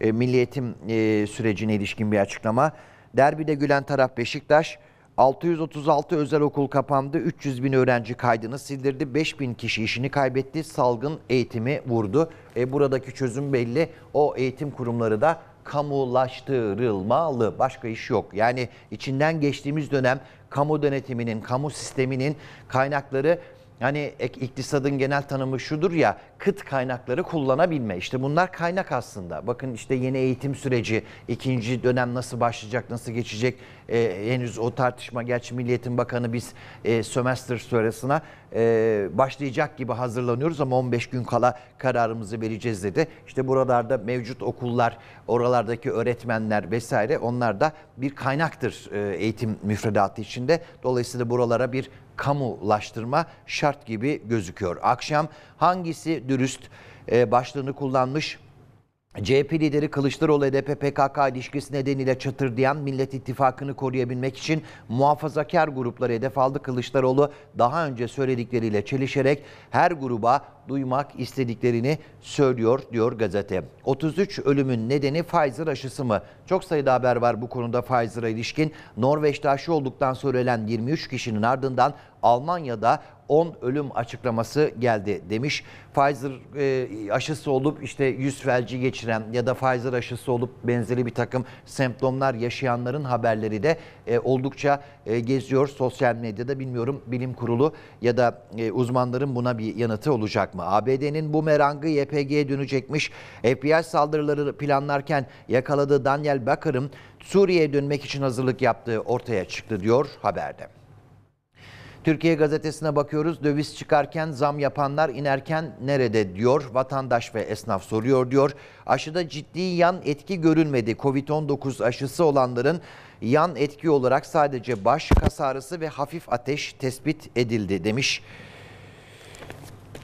E, milliyetim e, sürecine ilişkin bir açıklama. Derbide gülen taraf Beşiktaş. 636 özel okul kapandı, 300 bin öğrenci kaydını sildirdi, 5 bin kişi işini kaybetti, salgın eğitimi vurdu. E, buradaki çözüm belli, o eğitim kurumları da kamulaştırılmalı. Başka iş yok. Yani içinden geçtiğimiz dönem kamu denetiminin, kamu sisteminin kaynakları yani iktisadın genel tanımı şudur ya kıt kaynakları kullanabilme. İşte bunlar kaynak aslında. Bakın işte yeni eğitim süreci, ikinci dönem nasıl başlayacak, nasıl geçecek e, henüz o tartışma. Gerçi Milliyetin Bakanı biz e, sömestr sonrasına e, başlayacak gibi hazırlanıyoruz ama 15 gün kala kararımızı vereceğiz dedi. İşte buralarda mevcut okullar, oralardaki öğretmenler vesaire onlar da bir kaynaktır e, eğitim müfredatı içinde. Dolayısıyla buralara bir kamulaştırma şart gibi gözüküyor. Akşam hangisi dürüst e, başlığını kullanmış CHP lideri Kılıçdaroğlu HDP PKK ilişkisi nedeniyle çatırdayan Millet İttifakı'nı koruyabilmek için muhafazakar grupları hedef aldı. Kılıçdaroğlu daha önce söyledikleriyle çelişerek her gruba duymak istediklerini söylüyor diyor gazete. 33 ölümün nedeni Pfizer aşısı mı? Çok sayıda haber var bu konuda Pfizer'a ilişkin. Norveç'te aşı olduktan sonra ölen 23 kişinin ardından Almanya'da 10 ölüm açıklaması geldi demiş. Pfizer e, aşısı olup işte yüz felci geçiren ya da Pfizer aşısı olup benzeri bir takım semptomlar yaşayanların haberleri de e, oldukça e, geziyor sosyal medyada. Bilmiyorum bilim kurulu ya da e, uzmanların buna bir yanıtı olacak mı? ABD'nin bu merangı YPG'ye dönecekmiş. FBI saldırıları planlarken yakaladığı Daniel Bakar'ın Suriye'ye dönmek için hazırlık yaptığı ortaya çıktı diyor haberde. Türkiye gazetesine bakıyoruz. Döviz çıkarken zam yapanlar inerken nerede diyor. Vatandaş ve esnaf soruyor diyor. Aşıda ciddi yan etki görülmedi. Covid-19 aşısı olanların yan etki olarak sadece baş kas ağrısı ve hafif ateş tespit edildi demiş.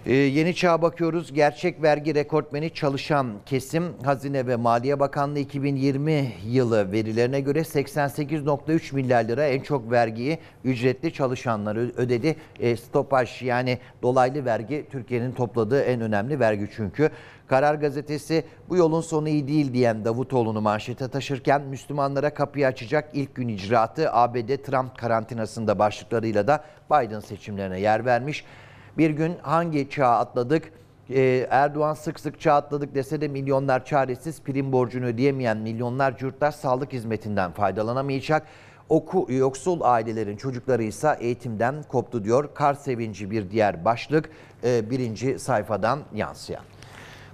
Ee, yeni çağa bakıyoruz. Gerçek vergi rekortmeni çalışan kesim Hazine ve Maliye Bakanlığı 2020 yılı verilerine göre 88.3 milyar lira en çok vergiyi ücretli çalışanlar ödedi. E, stopaj yani dolaylı vergi Türkiye'nin topladığı en önemli vergi çünkü. Karar gazetesi bu yolun sonu iyi değil diyen Davutoğlu'nu manşete taşırken Müslümanlara kapıyı açacak ilk gün icraatı ABD Trump karantinasında başlıklarıyla da Biden seçimlerine yer vermiş. Bir gün hangi çağa atladık? Ee, Erdoğan sık sık çağ atladık dese de milyonlar çaresiz prim borcunu ödeyemeyen milyonlar yurttaş sağlık hizmetinden faydalanamayacak. Oku, yoksul ailelerin çocukları ise eğitimden koptu diyor. Kar sevinci bir diğer başlık e, birinci sayfadan yansıyan.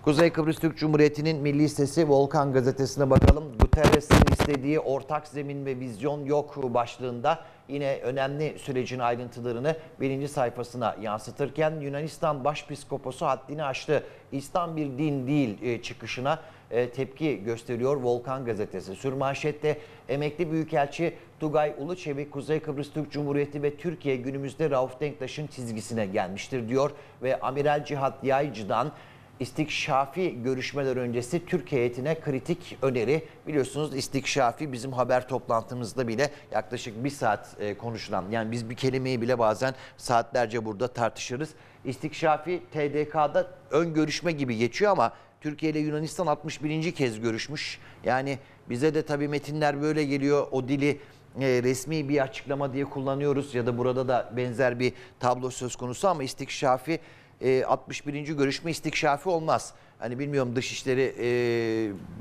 Kuzey Kıbrıs Türk Cumhuriyeti'nin milli sesi Volkan gazetesine bakalım. Guterres'in istediği ortak zemin ve vizyon yok başlığında yine önemli sürecin ayrıntılarını birinci sayfasına yansıtırken Yunanistan Başpiskoposu haddini aştı. İslam bir din değil e, çıkışına e, tepki gösteriyor Volkan gazetesi. Sürmanşette emekli büyükelçi Tugay Uluçevi Kuzey Kıbrıs Türk Cumhuriyeti ve Türkiye günümüzde Rauf Denktaş'ın çizgisine gelmiştir diyor ve Amiral Cihat Yaycı'dan istikşafi görüşmeler öncesi Türk heyetine kritik öneri. Biliyorsunuz istikşafi bizim haber toplantımızda bile yaklaşık bir saat e, konuşulan yani biz bir kelimeyi bile bazen saatlerce burada tartışırız. İstikşafi TDK'da ön görüşme gibi geçiyor ama Türkiye ile Yunanistan 61. kez görüşmüş. Yani bize de tabii metinler böyle geliyor o dili e, resmi bir açıklama diye kullanıyoruz ya da burada da benzer bir tablo söz konusu ama istikşafi e, 61. görüşme istikşafi olmaz. Hani bilmiyorum dışişleri e,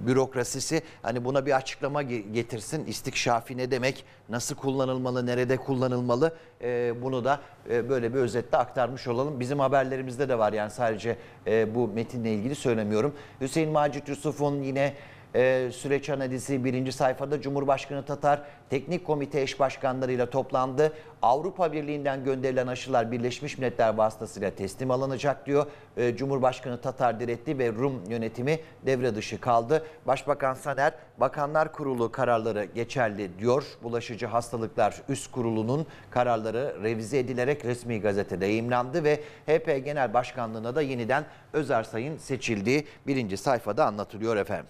bürokrasisi hani buna bir açıklama getirsin. İstikşafi ne demek? Nasıl kullanılmalı? Nerede kullanılmalı? E, bunu da e, böyle bir özetle aktarmış olalım. Bizim haberlerimizde de var yani sadece e, bu metinle ilgili söylemiyorum. Hüseyin Macit Yusuf'un yine e, süreç analizi birinci sayfada Cumhurbaşkanı Tatar teknik komite eş başkanlarıyla toplandı. Avrupa Birliği'nden gönderilen aşılar Birleşmiş Milletler vasıtasıyla teslim alınacak diyor. E, Cumhurbaşkanı Tatar diretti ve Rum yönetimi devre dışı kaldı. Başbakan Saner Bakanlar Kurulu kararları geçerli diyor. Bulaşıcı Hastalıklar Üst Kurulu'nun kararları revize edilerek resmi gazetede yayımlandı ve HP Genel Başkanlığı'na da yeniden Özer Say'ın seçildiği birinci sayfada anlatılıyor efendim.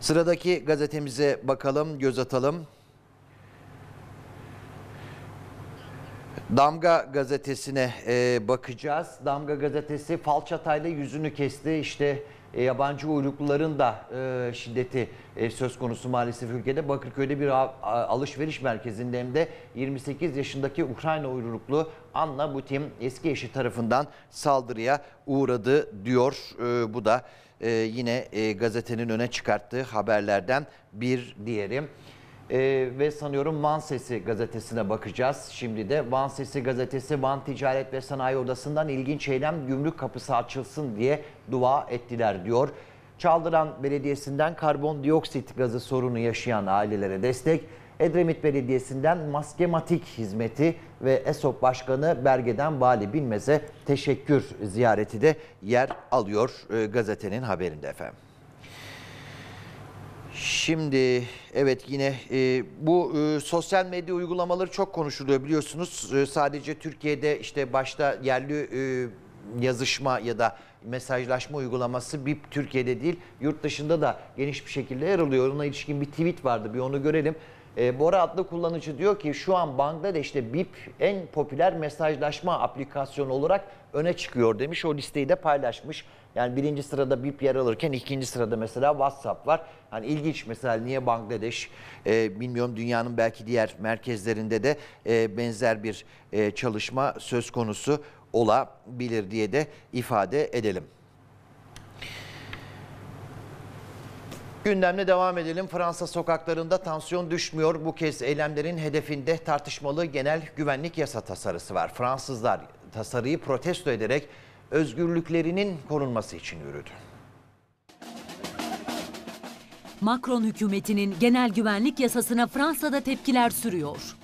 Sıradaki gazetemize bakalım, göz atalım. Damga gazetesine e, bakacağız. Damga gazetesi falçatayla yüzünü kesti. İşte e, yabancı uyrukluların da e, şiddeti e, söz konusu maalesef ülkede. Bakırköy'de bir a, a, alışveriş merkezinde hem de 28 yaşındaki Ukrayna uyruklu Anna Butim eski eşi tarafından saldırıya uğradı diyor e, bu da e, yine e, gazetenin öne çıkarttığı haberlerden bir diğerim E, ee, ve sanıyorum Van Sesi gazetesine bakacağız. Şimdi de Van Sesi gazetesi Van Ticaret ve Sanayi Odası'ndan ilginç eylem gümrük kapısı açılsın diye dua ettiler diyor. Çaldıran Belediyesi'nden karbondioksit gazı sorunu yaşayan ailelere destek Edremit Belediyesi'nden maskematik hizmeti ve ESOP Başkanı Berge'den Bali Bilmez'e teşekkür ziyareti de yer alıyor e, gazetenin haberinde efendim. Şimdi evet yine e, bu e, sosyal medya uygulamaları çok konuşuluyor biliyorsunuz. E, sadece Türkiye'de işte başta yerli e, yazışma ya da mesajlaşma uygulaması bir Türkiye'de değil yurt dışında da geniş bir şekilde yer alıyor. Ona ilişkin bir tweet vardı bir onu görelim. E, Bora adlı kullanıcı diyor ki şu an Bangladeş'te BIP en popüler mesajlaşma aplikasyonu olarak öne çıkıyor demiş. O listeyi de paylaşmış. Yani birinci sırada BIP yer alırken ikinci sırada mesela WhatsApp var. Hani ilginç mesela niye Bangladeş e, bilmiyorum dünyanın belki diğer merkezlerinde de e, benzer bir e, çalışma söz konusu olabilir diye de ifade edelim. Gündemle devam edelim. Fransa sokaklarında tansiyon düşmüyor. Bu kez eylemlerin hedefinde tartışmalı genel güvenlik yasa tasarısı var. Fransızlar tasarıyı protesto ederek özgürlüklerinin korunması için yürüdü. Macron hükümetinin genel güvenlik yasasına Fransa'da tepkiler sürüyor.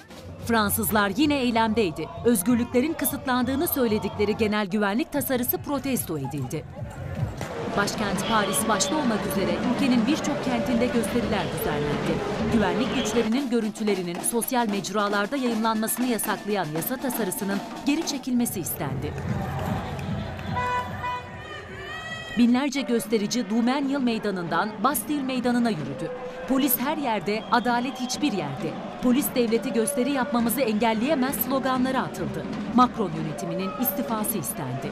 Fransızlar yine eylemdeydi. Özgürlüklerin kısıtlandığını söyledikleri genel güvenlik tasarısı protesto edildi. Başkent Paris başta olmak üzere ülkenin birçok kentinde gösteriler düzenlendi. Güvenlik güçlerinin görüntülerinin sosyal mecralarda yayınlanmasını yasaklayan yasa tasarısının geri çekilmesi istendi. Binlerce gösterici Dumen Meydanı'ndan Bastille Meydanı'na yürüdü. Polis her yerde, adalet hiçbir yerde. Polis devleti gösteri yapmamızı engelleyemez sloganları atıldı. Macron yönetiminin istifası istendi.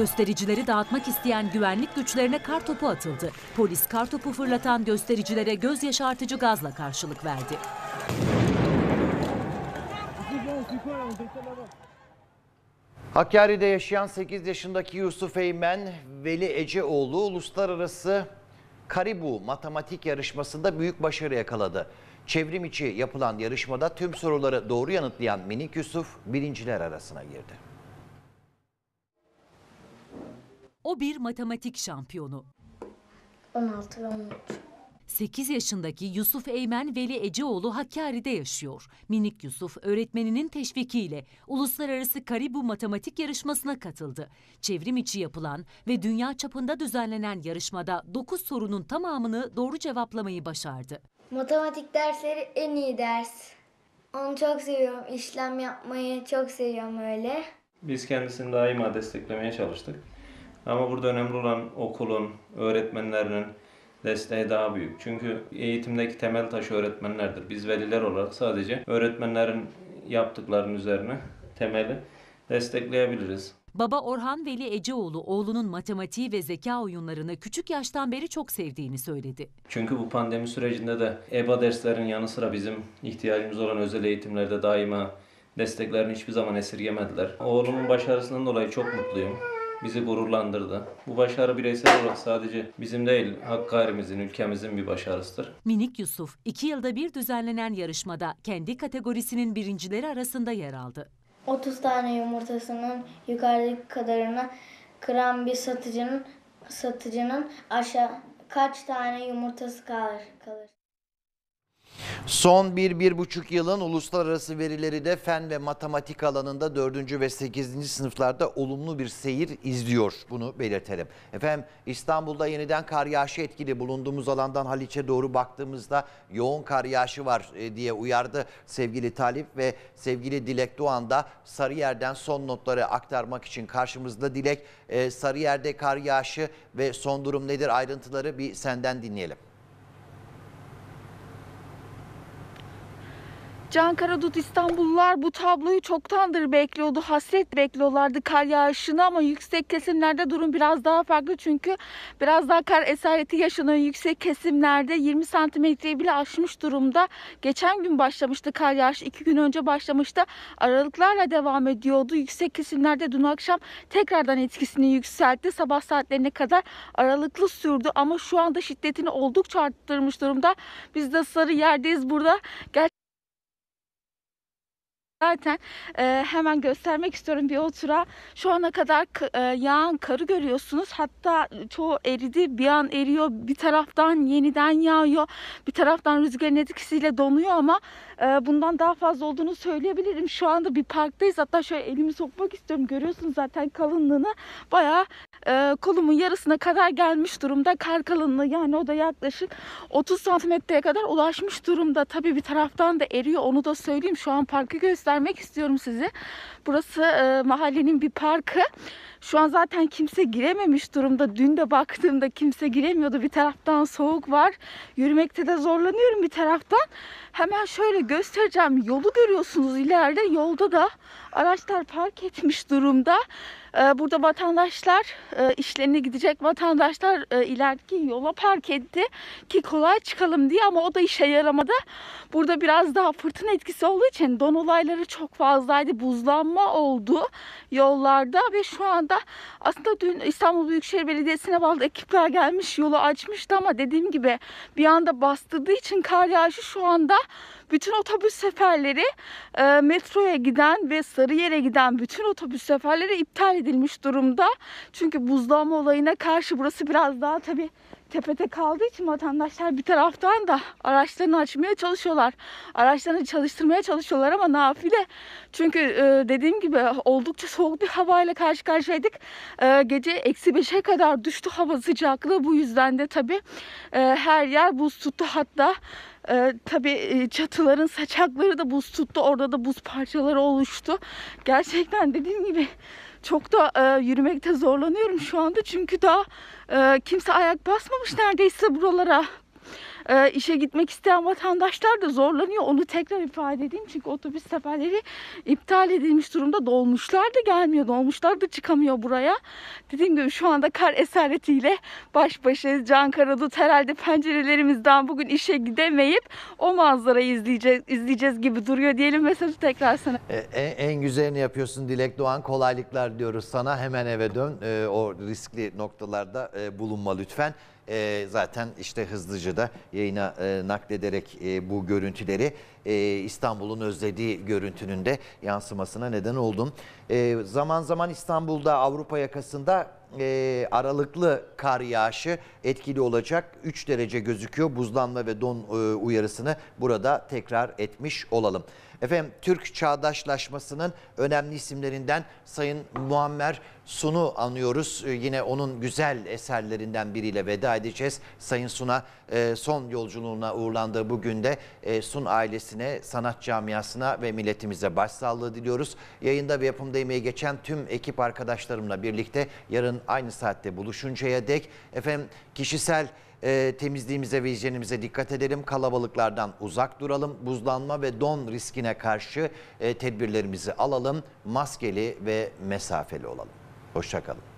Göstericileri dağıtmak isteyen güvenlik güçlerine kar topu atıldı. Polis kar topu fırlatan göstericilere göz yaşartıcı gazla karşılık verdi. Hakkari'de yaşayan 8 yaşındaki Yusuf Eymen, Veli Eceoğlu uluslararası Karibu matematik yarışmasında büyük başarı yakaladı. Çevrim içi yapılan yarışmada tüm soruları doğru yanıtlayan minik Yusuf birinciler arasına girdi. O bir matematik şampiyonu. 16 ve 13. 8 yaşındaki Yusuf Eymen Veli Eceoğlu Hakkari'de yaşıyor. Minik Yusuf öğretmeninin teşvikiyle Uluslararası Karibu Matematik Yarışması'na katıldı. Çevrim içi yapılan ve dünya çapında düzenlenen yarışmada 9 sorunun tamamını doğru cevaplamayı başardı. Matematik dersleri en iyi ders. Onu çok seviyorum. İşlem yapmayı çok seviyorum öyle. Biz kendisini daima desteklemeye çalıştık. Ama burada önemli olan okulun, öğretmenlerinin desteği daha büyük. Çünkü eğitimdeki temel taşı öğretmenlerdir. Biz veliler olarak sadece öğretmenlerin yaptıklarının üzerine temeli destekleyebiliriz. Baba Orhan Veli Eceoğlu oğlunun matematiği ve zeka oyunlarını küçük yaştan beri çok sevdiğini söyledi. Çünkü bu pandemi sürecinde de EBA derslerinin yanı sıra bizim ihtiyacımız olan özel eğitimlerde daima desteklerini hiçbir zaman esirgemediler. Oğlumun başarısından dolayı çok mutluyum bizi gururlandırdı. Bu başarı bireysel olarak sadece bizim değil Hakkari'mizin, ülkemizin bir başarısıdır. Minik Yusuf iki yılda bir düzenlenen yarışmada kendi kategorisinin birincileri arasında yer aldı. 30 tane yumurtasının yukarıdaki kadarını kıran bir satıcının satıcının aşağı kaç tane yumurtası kalır kalır? Son bir bir buçuk yılın uluslararası verileri de fen ve matematik alanında 4. ve 8. sınıflarda olumlu bir seyir izliyor. Bunu belirtelim. Efendim İstanbul'da yeniden kar yağışı etkili. Bulunduğumuz alandan Haliç'e doğru baktığımızda yoğun kar yağışı var e, diye uyardı sevgili Talip ve sevgili Dilek Doğan da Sarıyer'den son notları aktarmak için karşımızda Dilek. E, Sarıyer'de kar yağışı ve son durum nedir ayrıntıları bir senden dinleyelim. Can Karadut İstanbullular bu tabloyu çoktandır bekliyordu. Hasret bekliyorlardı kar yağışını ama yüksek kesimlerde durum biraz daha farklı. Çünkü biraz daha kar esareti yaşanan yüksek kesimlerde 20 santimetreyi bile aşmış durumda. Geçen gün başlamıştı kar yağışı. iki gün önce başlamıştı. Aralıklarla devam ediyordu. Yüksek kesimlerde dün akşam tekrardan etkisini yükseltti. Sabah saatlerine kadar aralıklı sürdü ama şu anda şiddetini oldukça arttırmış durumda. Biz de sarı yerdeyiz burada. Gerçekten Zaten e, hemen göstermek istiyorum bir otura. Şu ana kadar e, yağan karı görüyorsunuz. Hatta çoğu eridi. Bir an eriyor. Bir taraftan yeniden yağıyor. Bir taraftan rüzgarın etkisiyle donuyor ama ee, bundan daha fazla olduğunu söyleyebilirim. Şu anda bir parktayız. Hatta şöyle elimi sokmak istiyorum. Görüyorsunuz zaten kalınlığını. Bayağı e, kolumun yarısına kadar gelmiş durumda. Kar kalınlığı yani o da yaklaşık 30 santimetreye kadar ulaşmış durumda. Tabii bir taraftan da eriyor onu da söyleyeyim. Şu an parkı göstermek istiyorum size. Burası e, mahallenin bir parkı. Şu an zaten kimse girememiş durumda. Dün de baktığımda kimse giremiyordu. Bir taraftan soğuk var. Yürümekte de zorlanıyorum bir taraftan. Hemen şöyle göstereceğim. Yolu görüyorsunuz ileride. Yolda da araçlar park etmiş durumda. Ee, burada vatandaşlar, e, işlerine gidecek vatandaşlar e, ileriki yola park etti ki kolay çıkalım diye ama o da işe yaramadı. Burada biraz daha fırtına etkisi olduğu için don olayları çok fazlaydı. Buzlanma oldu yollarda ve şu anda aslında dün İstanbul Büyükşehir Belediyesi'ne bağlı ekipler gelmiş yolu açmıştı ama dediğim gibi bir anda bastırdığı için kar yağışı şu anda bütün otobüs seferleri e, metroya giden ve Sarıyer'e giden bütün otobüs seferleri iptal edilmiş durumda. Çünkü buzlama olayına karşı burası biraz daha tabii tepede kaldığı için vatandaşlar bir taraftan da araçlarını açmaya çalışıyorlar. Araçlarını çalıştırmaya çalışıyorlar ama nafile. Çünkü e, dediğim gibi oldukça soğuk bir havayla karşı karşıyaydık. E, gece eksi beşe kadar düştü hava sıcaklığı. Bu yüzden de tabii e, her yer buz tuttu. Hatta ee, tabii e, çatıların saçakları da buz tuttu. Orada da buz parçaları oluştu. Gerçekten dediğim gibi çok da e, yürümekte zorlanıyorum şu anda. Çünkü daha e, kimse ayak basmamış neredeyse buralara e, işe gitmek isteyen vatandaşlar da zorlanıyor. Onu tekrar ifade edeyim. Çünkü otobüs seferleri iptal edilmiş durumda. Dolmuşlar da gelmiyor. Dolmuşlar da çıkamıyor buraya. Dediğim gibi şu anda kar esaretiyle baş başayız. Can Karadut herhalde pencerelerimizden bugün işe gidemeyip o manzarayı izleyeceğiz, izleyeceğiz gibi duruyor diyelim. mesela tekrar sana. En, e, en güzelini yapıyorsun Dilek Doğan. Kolaylıklar diyoruz sana. Hemen eve dön. E, o riskli noktalarda e, bulunma lütfen. E, zaten işte hızlıca da yayına e, naklederek e, bu görüntüleri e, İstanbul'un özlediği görüntünün de yansımasına neden oldum. E, zaman zaman İstanbul'da Avrupa yakasında e, aralıklı kar yağışı etkili olacak. 3 derece gözüküyor. Buzlanma ve don e, uyarısını burada tekrar etmiş olalım. Efendim Türk çağdaşlaşmasının önemli isimlerinden Sayın Muammer Sun'u anıyoruz. Ee, yine onun güzel eserlerinden biriyle veda edeceğiz. Sayın Sun'a e, son yolculuğuna uğurlandığı bugün de e, Sun ailesine, sanat camiasına ve milletimize başsağlığı diliyoruz. Yayında ve yapımda emeği geçen tüm ekip arkadaşlarımla birlikte yarın aynı saatte buluşuncaya dek efendim kişisel e, temizliğimize ve hijyenimize dikkat edelim. Kalabalıklardan uzak duralım. Buzlanma ve don riskine karşı e, tedbirlerimizi alalım. Maskeli ve mesafeli olalım. Hoşçakalın.